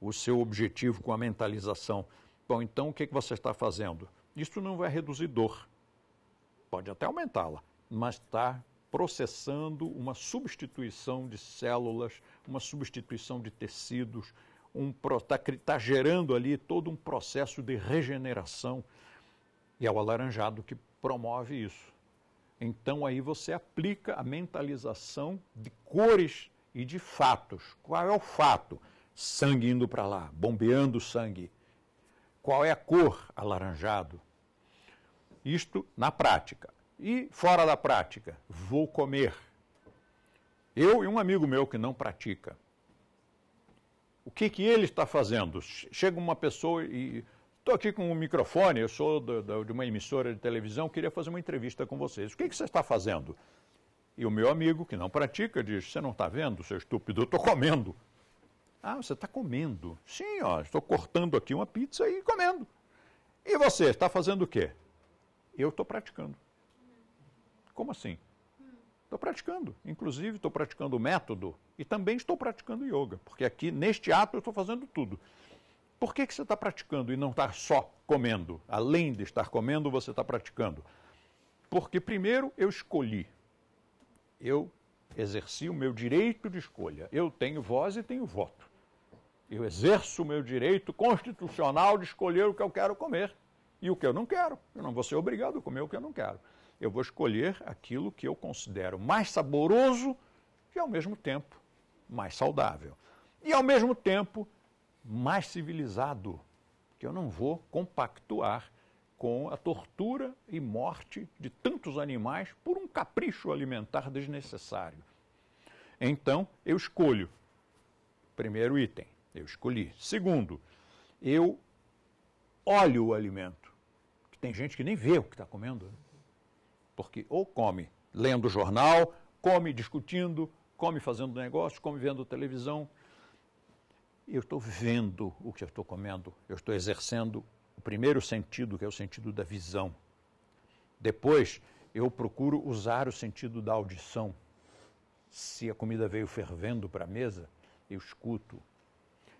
o seu objetivo com a mentalização. Bom, então o que, é que você está fazendo? Isso não vai reduzir dor, pode até aumentá-la, mas está processando uma substituição de células, uma substituição de tecidos, um, está tá gerando ali todo um processo de regeneração e é o alaranjado que promove isso. Então aí você aplica a mentalização de cores e de fatos. Qual é o fato? Sangue indo para lá, bombeando sangue. Qual é a cor? Alaranjado. Isto na prática. E fora da prática, vou comer. Eu e um amigo meu que não pratica. O que, que ele está fazendo? Chega uma pessoa e Estou aqui com um microfone, eu sou do, do, de uma emissora de televisão, queria fazer uma entrevista com vocês. O que, que você está fazendo? E o meu amigo, que não pratica, diz: Você não está vendo, seu estúpido? Eu estou comendo. Ah, você está comendo? Sim, ó, estou cortando aqui uma pizza e comendo. E você está fazendo o quê? Eu estou praticando. Como assim? Estou praticando. Inclusive, estou praticando o método e também estou praticando yoga, porque aqui, neste ato, eu estou fazendo tudo. Por que, que você está praticando e não está só comendo? Além de estar comendo, você está praticando. Porque, primeiro, eu escolhi. Eu exerci o meu direito de escolha. Eu tenho voz e tenho voto. Eu exerço o meu direito constitucional de escolher o que eu quero comer e o que eu não quero. Eu não vou ser obrigado a comer o que eu não quero. Eu vou escolher aquilo que eu considero mais saboroso e, ao mesmo tempo, mais saudável. E, ao mesmo tempo, mais civilizado, que eu não vou compactuar com a tortura e morte de tantos animais por um capricho alimentar desnecessário. Então, eu escolho. Primeiro item, eu escolhi. Segundo, eu olho o alimento. Tem gente que nem vê o que está comendo, né? porque ou come lendo jornal, come discutindo, come fazendo negócio, come vendo televisão, eu estou vendo o que eu estou comendo, eu estou exercendo o primeiro sentido, que é o sentido da visão. Depois, eu procuro usar o sentido da audição. Se a comida veio fervendo para a mesa, eu escuto.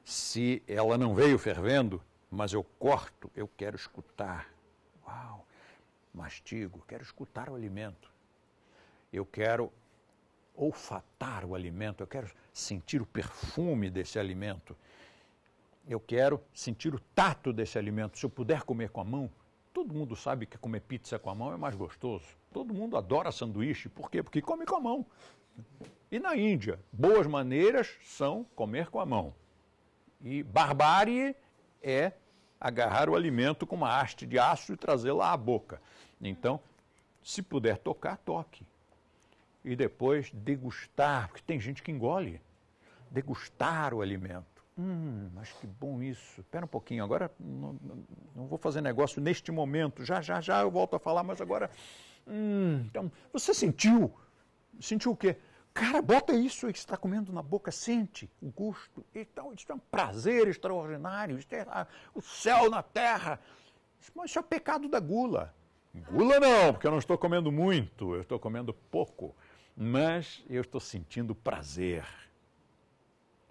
Se ela não veio fervendo, mas eu corto, eu quero escutar. Uau! Mastigo, quero escutar o alimento. Eu quero olfatar o alimento, eu quero sentir o perfume desse alimento, eu quero sentir o tato desse alimento. Se eu puder comer com a mão, todo mundo sabe que comer pizza com a mão é mais gostoso. Todo mundo adora sanduíche, por quê? Porque come com a mão. E na Índia, boas maneiras são comer com a mão. E barbárie é agarrar o alimento com uma haste de aço e trazê-la à boca. Então, se puder tocar, toque e depois degustar, porque tem gente que engole, degustar o alimento. Hum, mas que bom isso. Espera um pouquinho, agora não, não, vou fazer negócio neste momento. Já, já, já eu volto a falar, mas agora. Hum, então, você sentiu? Sentiu o quê? Cara, bota isso que está comendo na boca, sente o gosto. Então, isso é um prazer extraordinário. Isso é ah, o céu na terra. Mas isso é pecado da gula. Gula não, porque eu não estou comendo muito, eu estou comendo pouco mas eu estou sentindo prazer.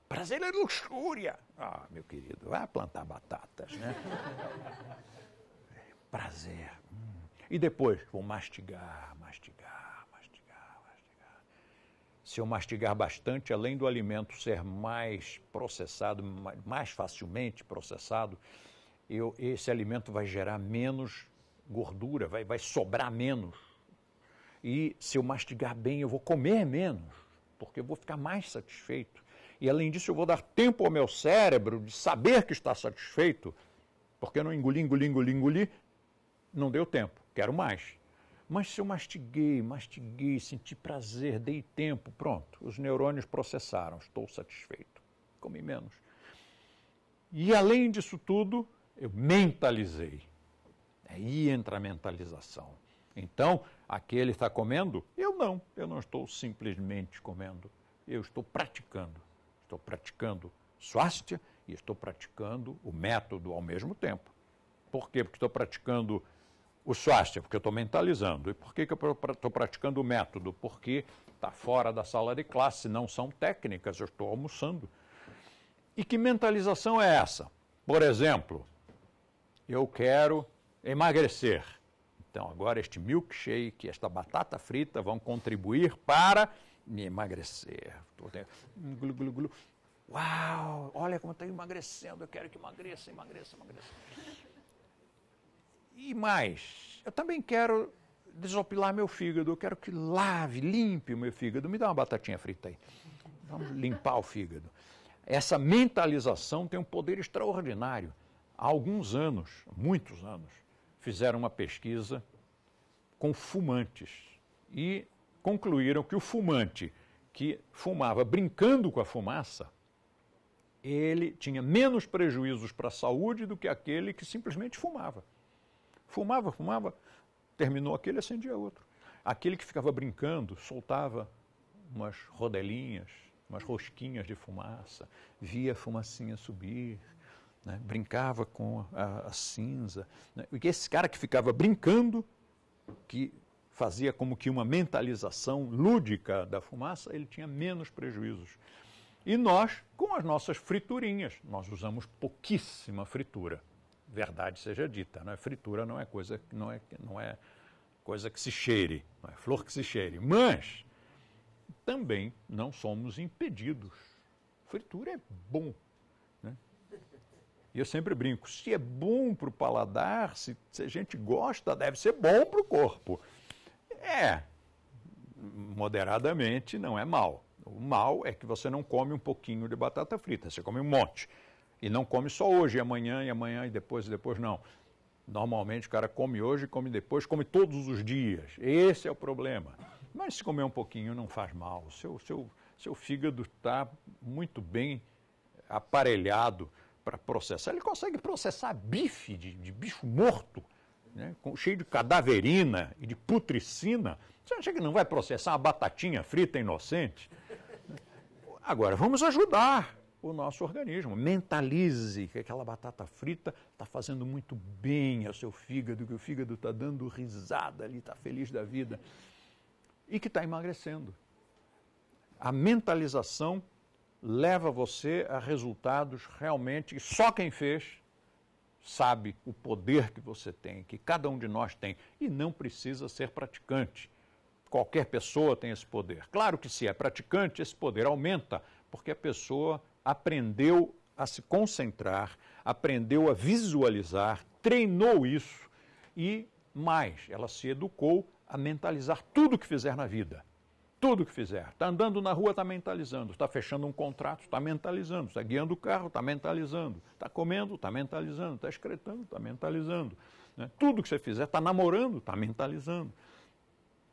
Prazer é luxúria. Ah, meu querido, Vai plantar batatas, né? prazer. Hum. E depois vou mastigar, mastigar, mastigar, mastigar. Se eu mastigar bastante, além do alimento ser mais processado, mais facilmente processado, eu, esse alimento vai gerar menos gordura, vai, vai sobrar menos. E se eu mastigar bem, eu vou comer menos, porque eu vou ficar mais satisfeito. E além disso, eu vou dar tempo ao meu cérebro de saber que está satisfeito, porque eu não engoli, engoli, engoli, engoli, não deu tempo, quero mais. Mas se eu mastiguei, mastiguei, senti prazer, dei tempo, pronto, os neurônios processaram, estou satisfeito, comi menos. E além disso tudo, eu mentalizei. Aí entra a mentalização. Então, aquele está comendo? Eu não, eu não estou simplesmente comendo, eu estou praticando. Estou praticando swastika e estou praticando o método ao mesmo tempo. Por quê? Porque estou praticando o swastika, porque eu estou mentalizando. E por que, que eu estou praticando o método? Porque está fora da sala de classe, não são técnicas, eu estou almoçando. E que mentalização é essa? Por exemplo, eu quero emagrecer. Então, agora este milkshake, esta batata frita vão contribuir para me emagrecer. Glu, glu, glu. Uau, olha como estou emagrecendo, eu quero que emagreça, emagreça, emagreça. E mais, eu também quero desopilar meu fígado, eu quero que lave, limpe o meu fígado. Me dá uma batatinha frita aí. Vamos limpar o fígado. Essa mentalização tem um poder extraordinário. Há alguns anos, muitos anos, fizeram uma pesquisa com fumantes e concluíram que o fumante que fumava brincando com a fumaça, ele tinha menos prejuízos para a saúde do que aquele que simplesmente fumava. Fumava, fumava, terminou aquele, acendia outro. Aquele que ficava brincando soltava umas rodelinhas, umas rosquinhas de fumaça, via a fumacinha subir, né? brincava com a, a cinza. Né? E esse cara que ficava brincando, que fazia como que uma mentalização lúdica da fumaça, ele tinha menos prejuízos. E nós, com as nossas friturinhas, nós usamos pouquíssima fritura. Verdade seja dita, né? fritura não é coisa não é, não é coisa que se cheire, não é flor que se cheire. Mas também não somos impedidos. Fritura é bom e eu sempre brinco: se é bom para o paladar, se, se a gente gosta, deve ser bom para o corpo. É, moderadamente não é mal. O mal é que você não come um pouquinho de batata frita, você come um monte. E não come só hoje, e amanhã, e amanhã, e depois, e depois, não. Normalmente o cara come hoje, come depois, come todos os dias. Esse é o problema. Mas se comer um pouquinho não faz mal. Seu, seu, seu fígado está muito bem aparelhado para processar, ele consegue processar bife de, de bicho morto, né, com, cheio de cadaverina e de putricina. Você acha que não vai processar uma batatinha frita inocente? Agora, vamos ajudar o nosso organismo. Mentalize que aquela batata frita está fazendo muito bem ao seu fígado, que o fígado está dando risada ali, está feliz da vida e que está emagrecendo. A mentalização leva você a resultados realmente só quem fez sabe o poder que você tem, que cada um de nós tem, e não precisa ser praticante. Qualquer pessoa tem esse poder. Claro que se é praticante, esse poder aumenta, porque a pessoa aprendeu a se concentrar, aprendeu a visualizar, treinou isso e mais, ela se educou a mentalizar tudo que fizer na vida. Tudo que fizer. Está andando na rua, está mentalizando. Está fechando um contrato, está mentalizando. Está guiando o carro, está mentalizando. Está comendo, está mentalizando. Está excretando, está mentalizando. Né? Tudo que você fizer, está namorando, está mentalizando.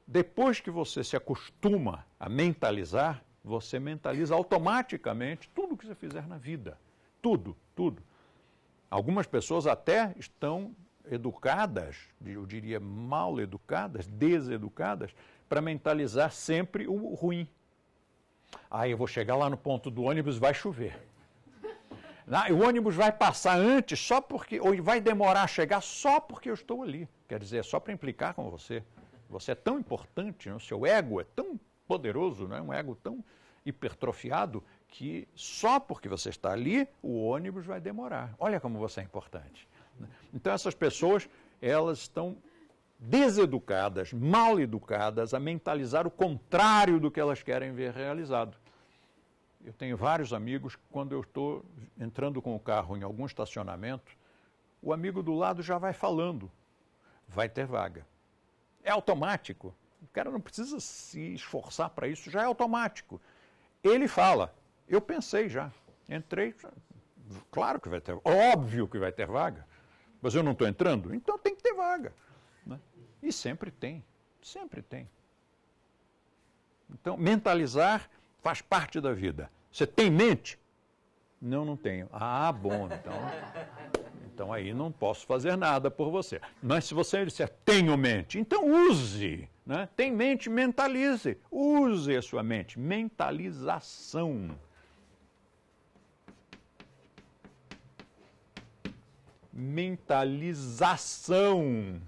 Depois que você se acostuma a mentalizar, você mentaliza automaticamente tudo que você fizer na vida. Tudo, tudo. Algumas pessoas até estão educadas, eu diria mal educadas, deseducadas, para mentalizar sempre o ruim. Aí eu vou chegar lá no ponto do ônibus, vai chover. O ônibus vai passar antes só porque, ou vai demorar a chegar só porque eu estou ali. Quer dizer, é só para implicar com você. Você é tão importante, né? o seu ego é tão poderoso, não é? um ego tão hipertrofiado, que só porque você está ali, o ônibus vai demorar. Olha como você é importante. Né? Então essas pessoas, elas estão deseducadas, mal educadas, a mentalizar o contrário do que elas querem ver realizado. Eu tenho vários amigos que, quando eu estou entrando com o carro em algum estacionamento, o amigo do lado já vai falando: vai ter vaga. É automático. O cara não precisa se esforçar para isso, já é automático. Ele fala: eu pensei já, entrei, claro que vai ter, óbvio que vai ter vaga, mas eu não estou entrando, então tem que ter vaga. E sempre tem, sempre tem. Então, mentalizar faz parte da vida. Você tem mente? Não, não tenho. Ah, bom, então. Então aí não posso fazer nada por você. Mas se você disser tenho mente, então use. Né? Tem mente, mentalize. Use a sua mente. Mentalização. Mentalização.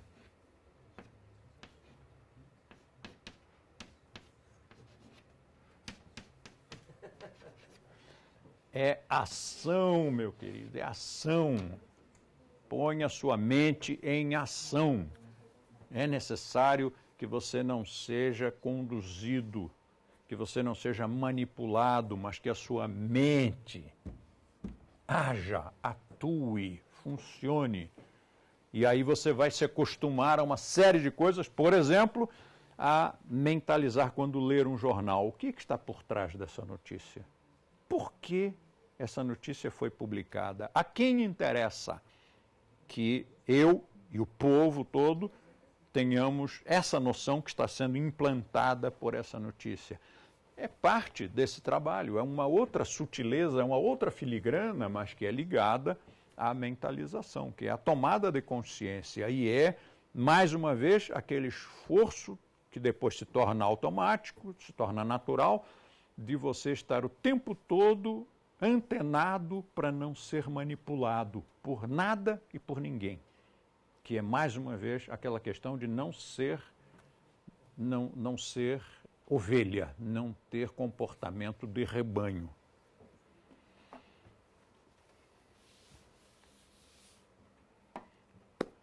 É ação, meu querido, é ação. Ponha sua mente em ação. É necessário que você não seja conduzido, que você não seja manipulado, mas que a sua mente haja, atue, funcione. E aí você vai se acostumar a uma série de coisas, por exemplo, a mentalizar quando ler um jornal. O que, que está por trás dessa notícia? Por que essa notícia foi publicada. A quem interessa que eu e o povo todo tenhamos essa noção que está sendo implantada por essa notícia? É parte desse trabalho, é uma outra sutileza, é uma outra filigrana, mas que é ligada à mentalização, que é a tomada de consciência e é, mais uma vez, aquele esforço que depois se torna automático, se torna natural, de você estar o tempo todo antenado para não ser manipulado por nada e por ninguém, que é mais uma vez aquela questão de não ser não, não ser ovelha, não ter comportamento de rebanho.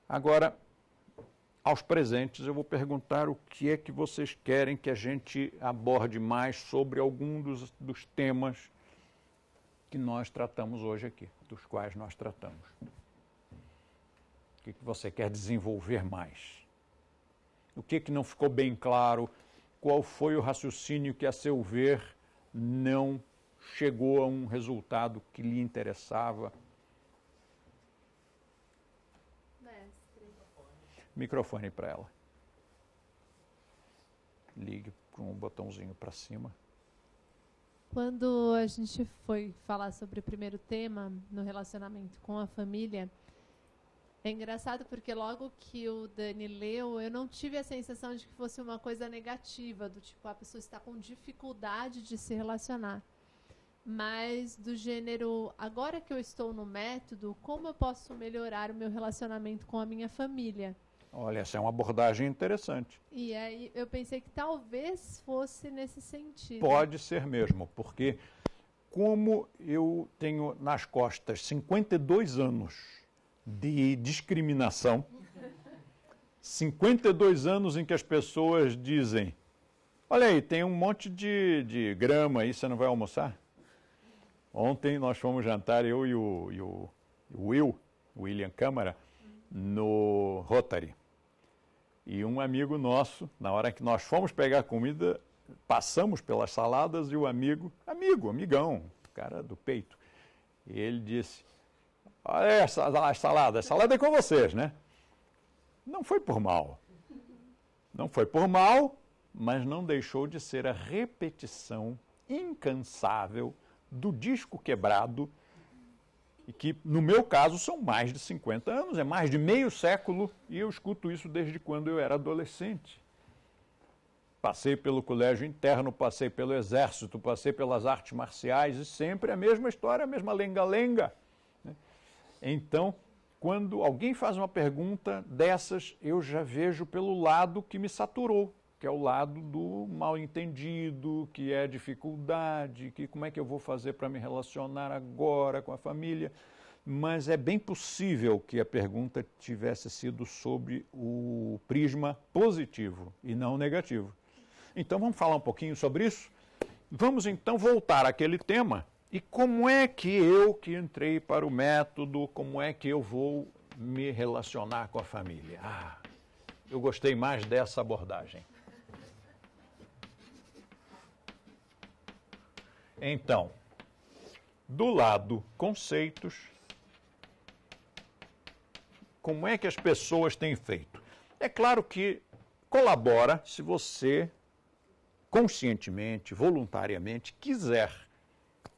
Agora, aos presentes, eu vou perguntar o que é que vocês querem que a gente aborde mais sobre algum dos, dos temas que nós tratamos hoje aqui, dos quais nós tratamos. O que, que você quer desenvolver mais? O que, que não ficou bem claro? Qual foi o raciocínio que, a seu ver, não chegou a um resultado que lhe interessava? Mestre. Microfone para ela. Ligue com o botãozinho para cima. Quando a gente foi falar sobre o primeiro tema no relacionamento com a família, é engraçado porque logo que o Dani leu, eu não tive a sensação de que fosse uma coisa negativa, do tipo a pessoa está com dificuldade de se relacionar. Mas do gênero, agora que eu estou no método, como eu posso melhorar o meu relacionamento com a minha família? Olha, essa é uma abordagem interessante. E aí eu pensei que talvez fosse nesse sentido. Pode ser mesmo, porque como eu tenho nas costas 52 anos de discriminação, 52 anos em que as pessoas dizem: Olha aí, tem um monte de, de grama aí, você não vai almoçar? Ontem nós fomos jantar, eu e o, e o, e o Will, William Câmara, no Rotary. E um amigo nosso, na hora que nós fomos pegar comida, passamos pelas saladas e o amigo, amigo, amigão, cara do peito, ele disse: Olha essa as saladas, salada é com vocês, né? Não foi por mal. Não foi por mal, mas não deixou de ser a repetição incansável do disco quebrado e que, no meu caso, são mais de 50 anos, é mais de meio século, e eu escuto isso desde quando eu era adolescente. Passei pelo colégio interno, passei pelo exército, passei pelas artes marciais e sempre a mesma história, a mesma lenga-lenga. Né? Então, quando alguém faz uma pergunta dessas, eu já vejo pelo lado que me saturou, que é o lado do mal entendido, que é dificuldade, que como é que eu vou fazer para me relacionar agora com a família. Mas é bem possível que a pergunta tivesse sido sobre o prisma positivo e não negativo. Então vamos falar um pouquinho sobre isso? Vamos então voltar àquele tema. E como é que eu que entrei para o método, como é que eu vou me relacionar com a família? Ah, eu gostei mais dessa abordagem. Então, do lado conceitos, como é que as pessoas têm feito? É claro que colabora se você conscientemente, voluntariamente quiser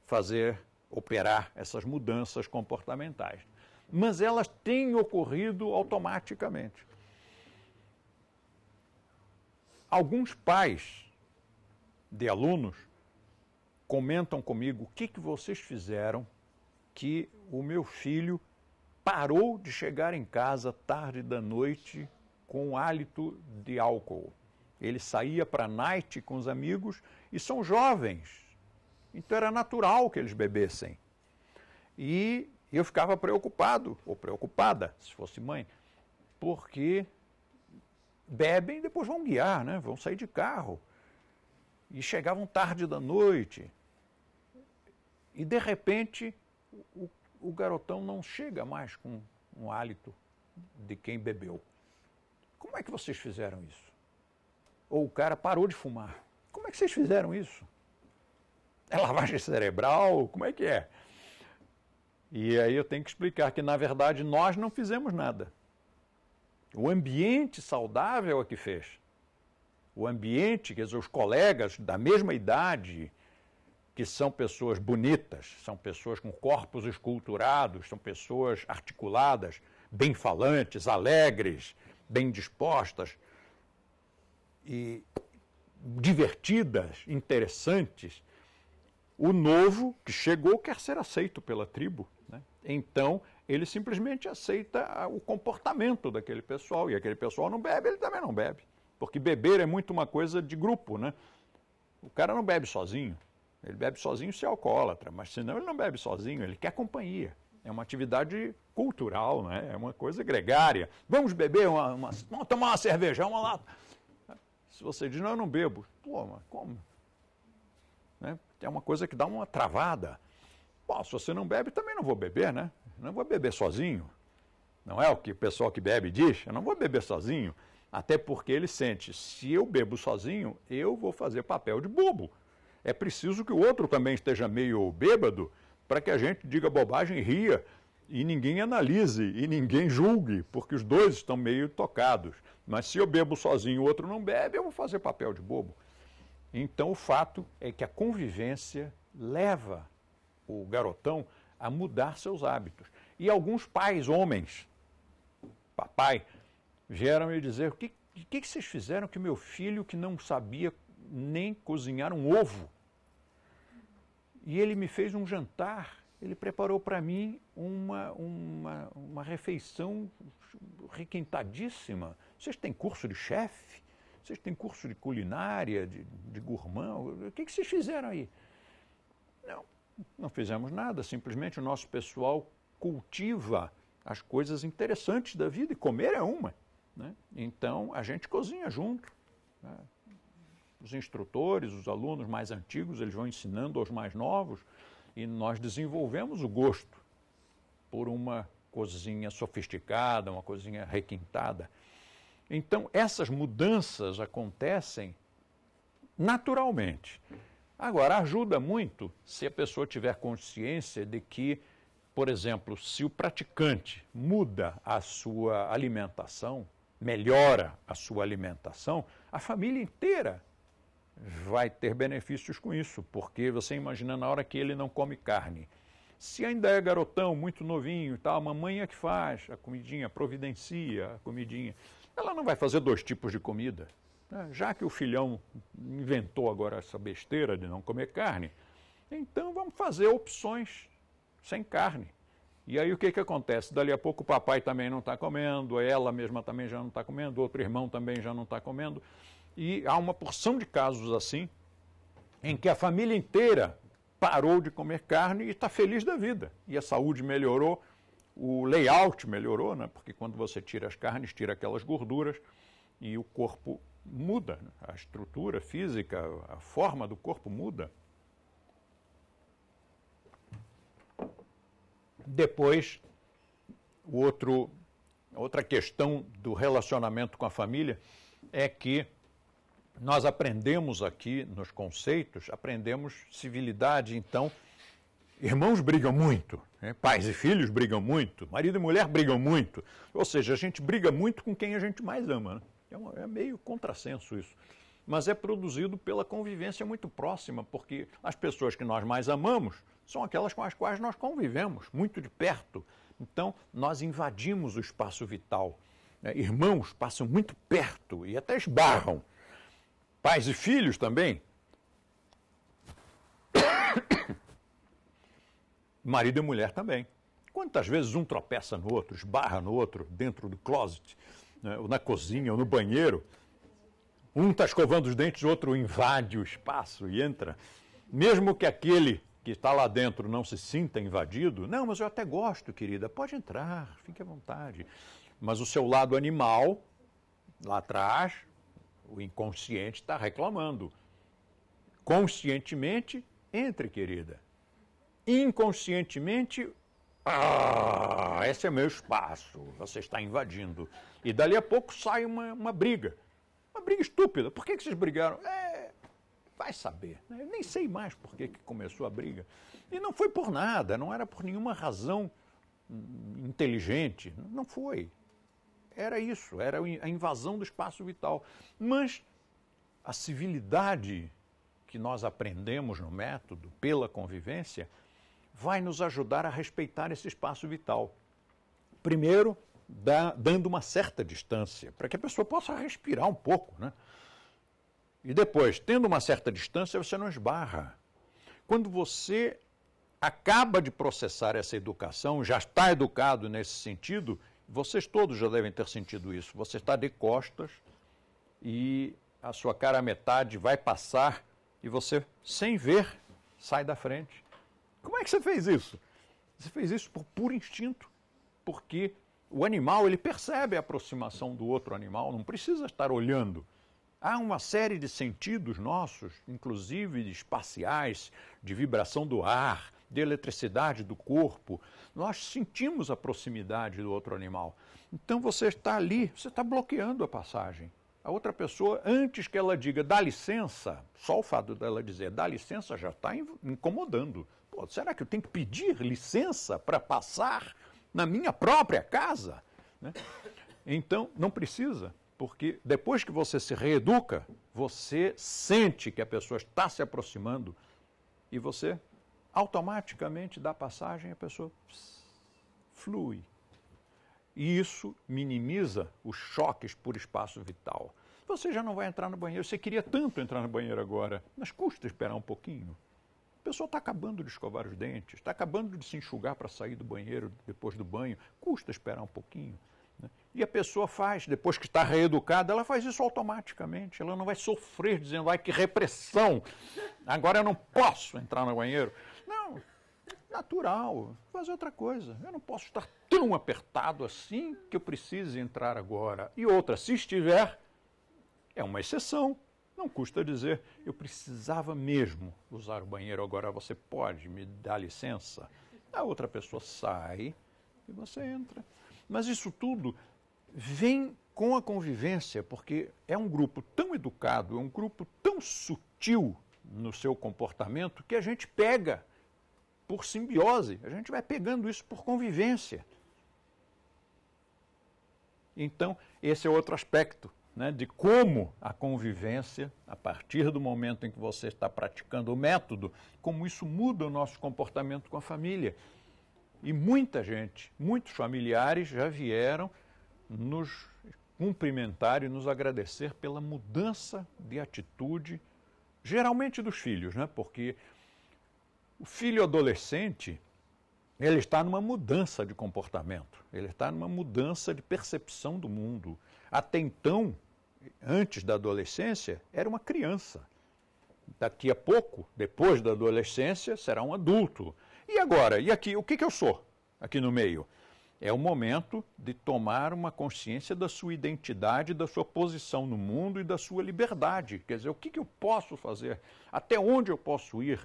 fazer operar essas mudanças comportamentais. Mas elas têm ocorrido automaticamente. Alguns pais de alunos comentam comigo o que, que vocês fizeram que o meu filho parou de chegar em casa tarde da noite com hálito de álcool. Ele saía para night com os amigos e são jovens. Então era natural que eles bebessem. E eu ficava preocupado, ou preocupada, se fosse mãe, porque bebem e depois vão guiar, né? vão sair de carro e chegavam tarde da noite. E de repente o, o garotão não chega mais com um hálito de quem bebeu. Como é que vocês fizeram isso? Ou o cara parou de fumar. Como é que vocês fizeram isso? É lavagem cerebral? Como é que é? E aí eu tenho que explicar que, na verdade, nós não fizemos nada. O ambiente saudável é que fez o ambiente, quer dizer, os colegas da mesma idade, que são pessoas bonitas, são pessoas com corpos esculturados, são pessoas articuladas, bem falantes, alegres, bem dispostas e divertidas, interessantes. O novo que chegou quer ser aceito pela tribo. Né? Então, ele simplesmente aceita o comportamento daquele pessoal. E aquele pessoal não bebe, ele também não bebe. Porque beber é muito uma coisa de grupo, né? O cara não bebe sozinho. Ele bebe sozinho se é alcoólatra, mas senão ele não bebe sozinho, ele quer companhia. É uma atividade cultural, né? é uma coisa gregária. Vamos beber, uma, uma vamos tomar uma cerveja, uma lá. Se você diz, não, eu não bebo. Pô, mas como? Né? É uma coisa que dá uma travada. Bom, se você não bebe, também não vou beber, né? Não vou beber sozinho. Não é o que o pessoal que bebe diz? Eu não vou beber sozinho. Até porque ele sente, se eu bebo sozinho, eu vou fazer papel de bobo. É preciso que o outro também esteja meio bêbado para que a gente diga bobagem e ria e ninguém analise e ninguém julgue, porque os dois estão meio tocados. Mas se eu bebo sozinho e o outro não bebe, eu vou fazer papel de bobo. Então o fato é que a convivência leva o garotão a mudar seus hábitos. E alguns pais, homens, papai, vieram me dizer: o que, que, que vocês fizeram que meu filho, que não sabia nem cozinhar um ovo, e ele me fez um jantar, ele preparou para mim uma, uma, uma refeição requintadíssima. Vocês têm curso de chefe? Vocês têm curso de culinária, de, de gourmand? O que, que vocês fizeram aí? Não, não fizemos nada, simplesmente o nosso pessoal cultiva as coisas interessantes da vida e comer é uma. Né? Então, a gente cozinha junto. Né? Os instrutores, os alunos mais antigos, eles vão ensinando aos mais novos e nós desenvolvemos o gosto por uma cozinha sofisticada, uma cozinha requintada. Então, essas mudanças acontecem naturalmente. Agora, ajuda muito se a pessoa tiver consciência de que, por exemplo, se o praticante muda a sua alimentação, melhora a sua alimentação, a família inteira vai ter benefícios com isso, porque você imagina na hora que ele não come carne. Se ainda é garotão, muito novinho, tá, a mamãe é que faz a comidinha, providencia a comidinha. Ela não vai fazer dois tipos de comida. Né? Já que o filhão inventou agora essa besteira de não comer carne, então vamos fazer opções sem carne. E aí o que, que acontece? Dali a pouco o papai também não está comendo, ela mesma também já não está comendo, outro irmão também já não está comendo. E há uma porção de casos assim, em que a família inteira parou de comer carne e está feliz da vida. E a saúde melhorou, o layout melhorou, né? porque quando você tira as carnes, tira aquelas gorduras e o corpo muda, né? a estrutura física, a forma do corpo muda. Depois, outro, outra questão do relacionamento com a família é que nós aprendemos aqui nos conceitos, aprendemos civilidade, então, Irmãos brigam muito, né? pais e filhos brigam muito, marido e mulher brigam muito. Ou seja, a gente briga muito com quem a gente mais ama. Né? É, é, meio contrassenso isso. Mas é produzido pela convivência muito próxima, porque as pessoas que nós mais amamos são aquelas com as quais nós convivemos muito de perto. Então, nós invadimos o espaço vital. Né? Irmãos passam muito perto e até esbarram. Pais e filhos também. Marido e mulher também. Quantas vezes um tropeça no outro, esbarra no outro, dentro do closet, né, ou na cozinha, ou no banheiro. Um está escovando os dentes, o outro invade o espaço e entra. Mesmo que aquele que está lá dentro não se sinta invadido. Não, mas eu até gosto, querida, pode entrar, fique à vontade. Mas o seu lado animal, lá atrás, o inconsciente está reclamando. Conscientemente, entre, querida. Inconscientemente, ah, esse é meu espaço, você está invadindo. E dali a pouco sai uma, uma briga. Uma briga estúpida. Por que, que vocês brigaram? É, vai saber. Né? Eu nem sei mais por que, que começou a briga. E não foi por nada, não era por nenhuma razão hum, inteligente, não foi. Era isso, era a invasão do espaço vital. Mas a civilidade que nós aprendemos no método, pela convivência, vai nos ajudar a respeitar esse espaço vital. Primeiro, dá, dando uma certa distância, para que a pessoa possa respirar um pouco, né? E depois, tendo uma certa distância, você não esbarra. Quando você acaba de processar essa educação, já está educado nesse sentido, vocês todos já devem ter sentido isso. Você está de costas e a sua cara metade vai passar e você, sem ver, sai da frente. Como é que você fez isso? Você fez isso por puro instinto, porque o animal ele percebe a aproximação do outro animal, não precisa estar olhando. Há uma série de sentidos nossos, inclusive espaciais, de vibração do ar, de eletricidade do corpo. Nós sentimos a proximidade do outro animal. Então você está ali, você está bloqueando a passagem. A outra pessoa, antes que ela diga dá licença, só o fato dela dizer dá licença já está incomodando. Pô, será que eu tenho que pedir licença para passar na minha própria casa? Né? Então, não precisa. Porque depois que você se reeduca, você sente que a pessoa está se aproximando e você automaticamente dá passagem a pessoa flui. E isso minimiza os choques por espaço vital. Você já não vai entrar no banheiro. Você queria tanto entrar no banheiro agora, mas custa esperar um pouquinho. A pessoa está acabando de escovar os dentes, está acabando de se enxugar para sair do banheiro depois do banho. Custa esperar um pouquinho. E a pessoa faz, depois que está reeducada, ela faz isso automaticamente. Ela não vai sofrer dizendo, ai que repressão, agora eu não posso entrar no banheiro. Não, natural, fazer outra coisa. Eu não posso estar tão apertado assim que eu precise entrar agora. E outra, se estiver, é uma exceção. Não custa dizer, eu precisava mesmo usar o banheiro agora, você pode me dar licença? A outra pessoa sai e você entra. Mas isso tudo vem com a convivência, porque é um grupo tão educado, é um grupo tão sutil no seu comportamento que a gente pega por simbiose, a gente vai pegando isso por convivência. Então, esse é outro aspecto né, de como a convivência, a partir do momento em que você está praticando o método, como isso muda o nosso comportamento com a família. E muita gente, muitos familiares já vieram nos cumprimentar e nos agradecer pela mudança de atitude, geralmente dos filhos, né? Porque o filho adolescente, ele está numa mudança de comportamento, ele está numa mudança de percepção do mundo. Até então, antes da adolescência, era uma criança. Daqui a pouco, depois da adolescência, será um adulto. E agora? E aqui? O que, que eu sou aqui no meio? É o momento de tomar uma consciência da sua identidade, da sua posição no mundo e da sua liberdade. Quer dizer, o que, que eu posso fazer? Até onde eu posso ir?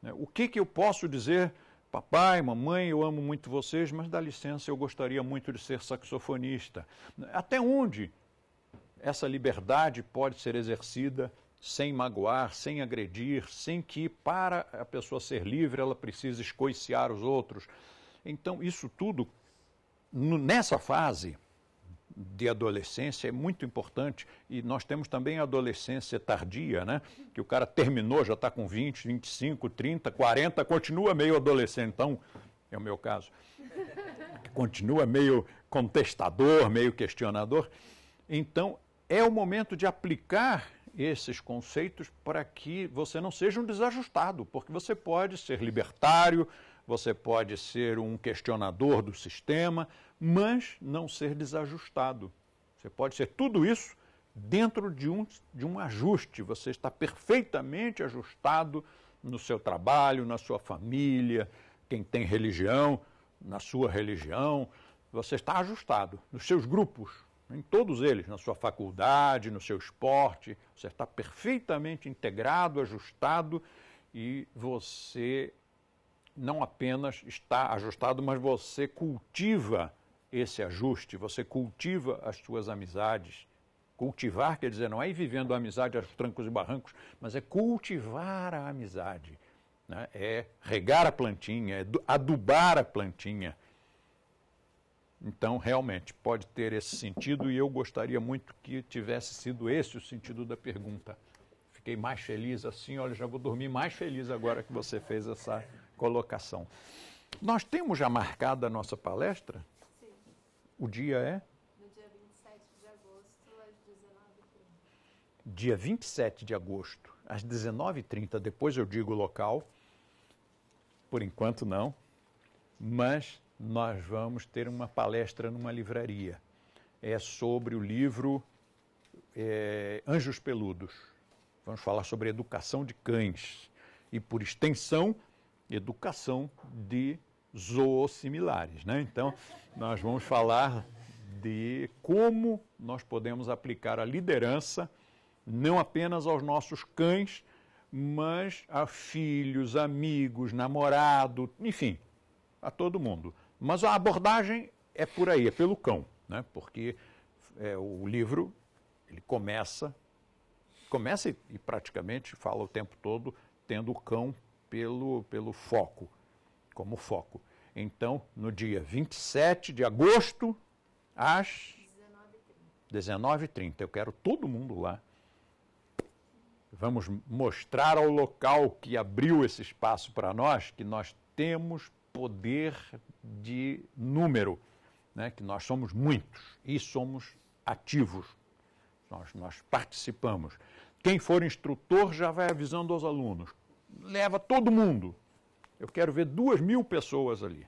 Né? O que, que eu posso dizer? Papai, mamãe, eu amo muito vocês, mas dá licença, eu gostaria muito de ser saxofonista. Até onde essa liberdade pode ser exercida sem magoar, sem agredir, sem que para a pessoa ser livre ela precise escoiciar os outros. Então, isso tudo nessa fase de adolescência é muito importante e nós temos também a adolescência tardia, né? Que o cara terminou, já está com 20, 25, 30, 40, continua meio adolescente. Então, é o meu caso. Continua meio contestador, meio questionador. Então, é o momento de aplicar esses conceitos para que você não seja um desajustado, porque você pode ser libertário, você pode ser um questionador do sistema, mas não ser desajustado. Você pode ser tudo isso dentro de um, de um ajuste. Você está perfeitamente ajustado no seu trabalho, na sua família, quem tem religião, na sua religião. Você está ajustado nos seus grupos, em todos eles, na sua faculdade, no seu esporte. Você está perfeitamente integrado, ajustado e você não apenas está ajustado, mas você cultiva esse ajuste, você cultiva as suas amizades. Cultivar quer dizer não é ir vivendo a amizade aos trancos e barrancos, mas é cultivar a amizade, né? é regar a plantinha, é adubar a plantinha. Então, realmente, pode ter esse sentido e eu gostaria muito que tivesse sido esse o sentido da pergunta. Fiquei mais feliz assim, olha, já vou dormir mais feliz agora que você fez essa colocação. Nós temos já marcada a nossa palestra? Sim. O dia é? No dia 27 de agosto, às 19h30. Dia 27 de agosto, às 19h30. Depois eu digo o local. Por enquanto, não. Mas nós vamos ter uma palestra numa livraria. É sobre o livro é, Anjos Peludos. Vamos falar sobre educação de cães. E, por extensão, educação de zoossimilares. Né? Então, nós vamos falar de como nós podemos aplicar a liderança não apenas aos nossos cães, mas a filhos, amigos, namorado, enfim, a todo mundo. Mas a abordagem é por aí, é pelo cão, né? porque é, o livro ele começa, começa e, e praticamente fala o tempo todo tendo o cão pelo, pelo foco, como foco. Então, no dia 27 de agosto, às 19h30. Eu quero todo mundo lá. Vamos mostrar ao local que abriu esse espaço para nós que nós temos poder de número, né? que nós somos muitos e somos ativos. Nós, nós participamos. Quem for instrutor já vai avisando aos alunos leva todo mundo. Eu quero ver duas mil pessoas ali.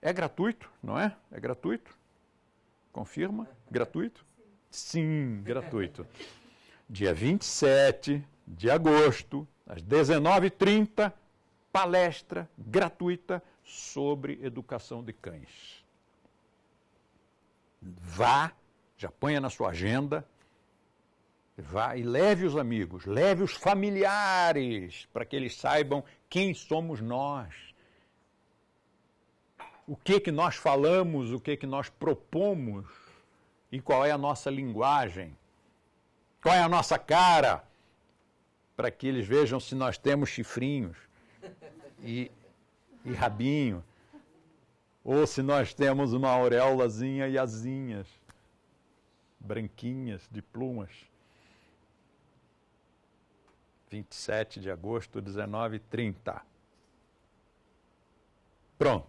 É gratuito, não é? É gratuito? Confirma? Gratuito? Sim, gratuito. Dia 27 de agosto, às 19h30, palestra gratuita sobre educação de cães. Vá, já ponha na sua agenda, Vá e leve os amigos, leve os familiares, para que eles saibam quem somos nós. O que que nós falamos, o que que nós propomos e qual é a nossa linguagem? Qual é a nossa cara? Para que eles vejam se nós temos chifrinhos e, e rabinho, ou se nós temos uma auréolazinha e asinhas, branquinhas de plumas. 27 de agosto, 19h30. Pronto.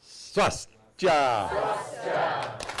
Sócia! Sócia!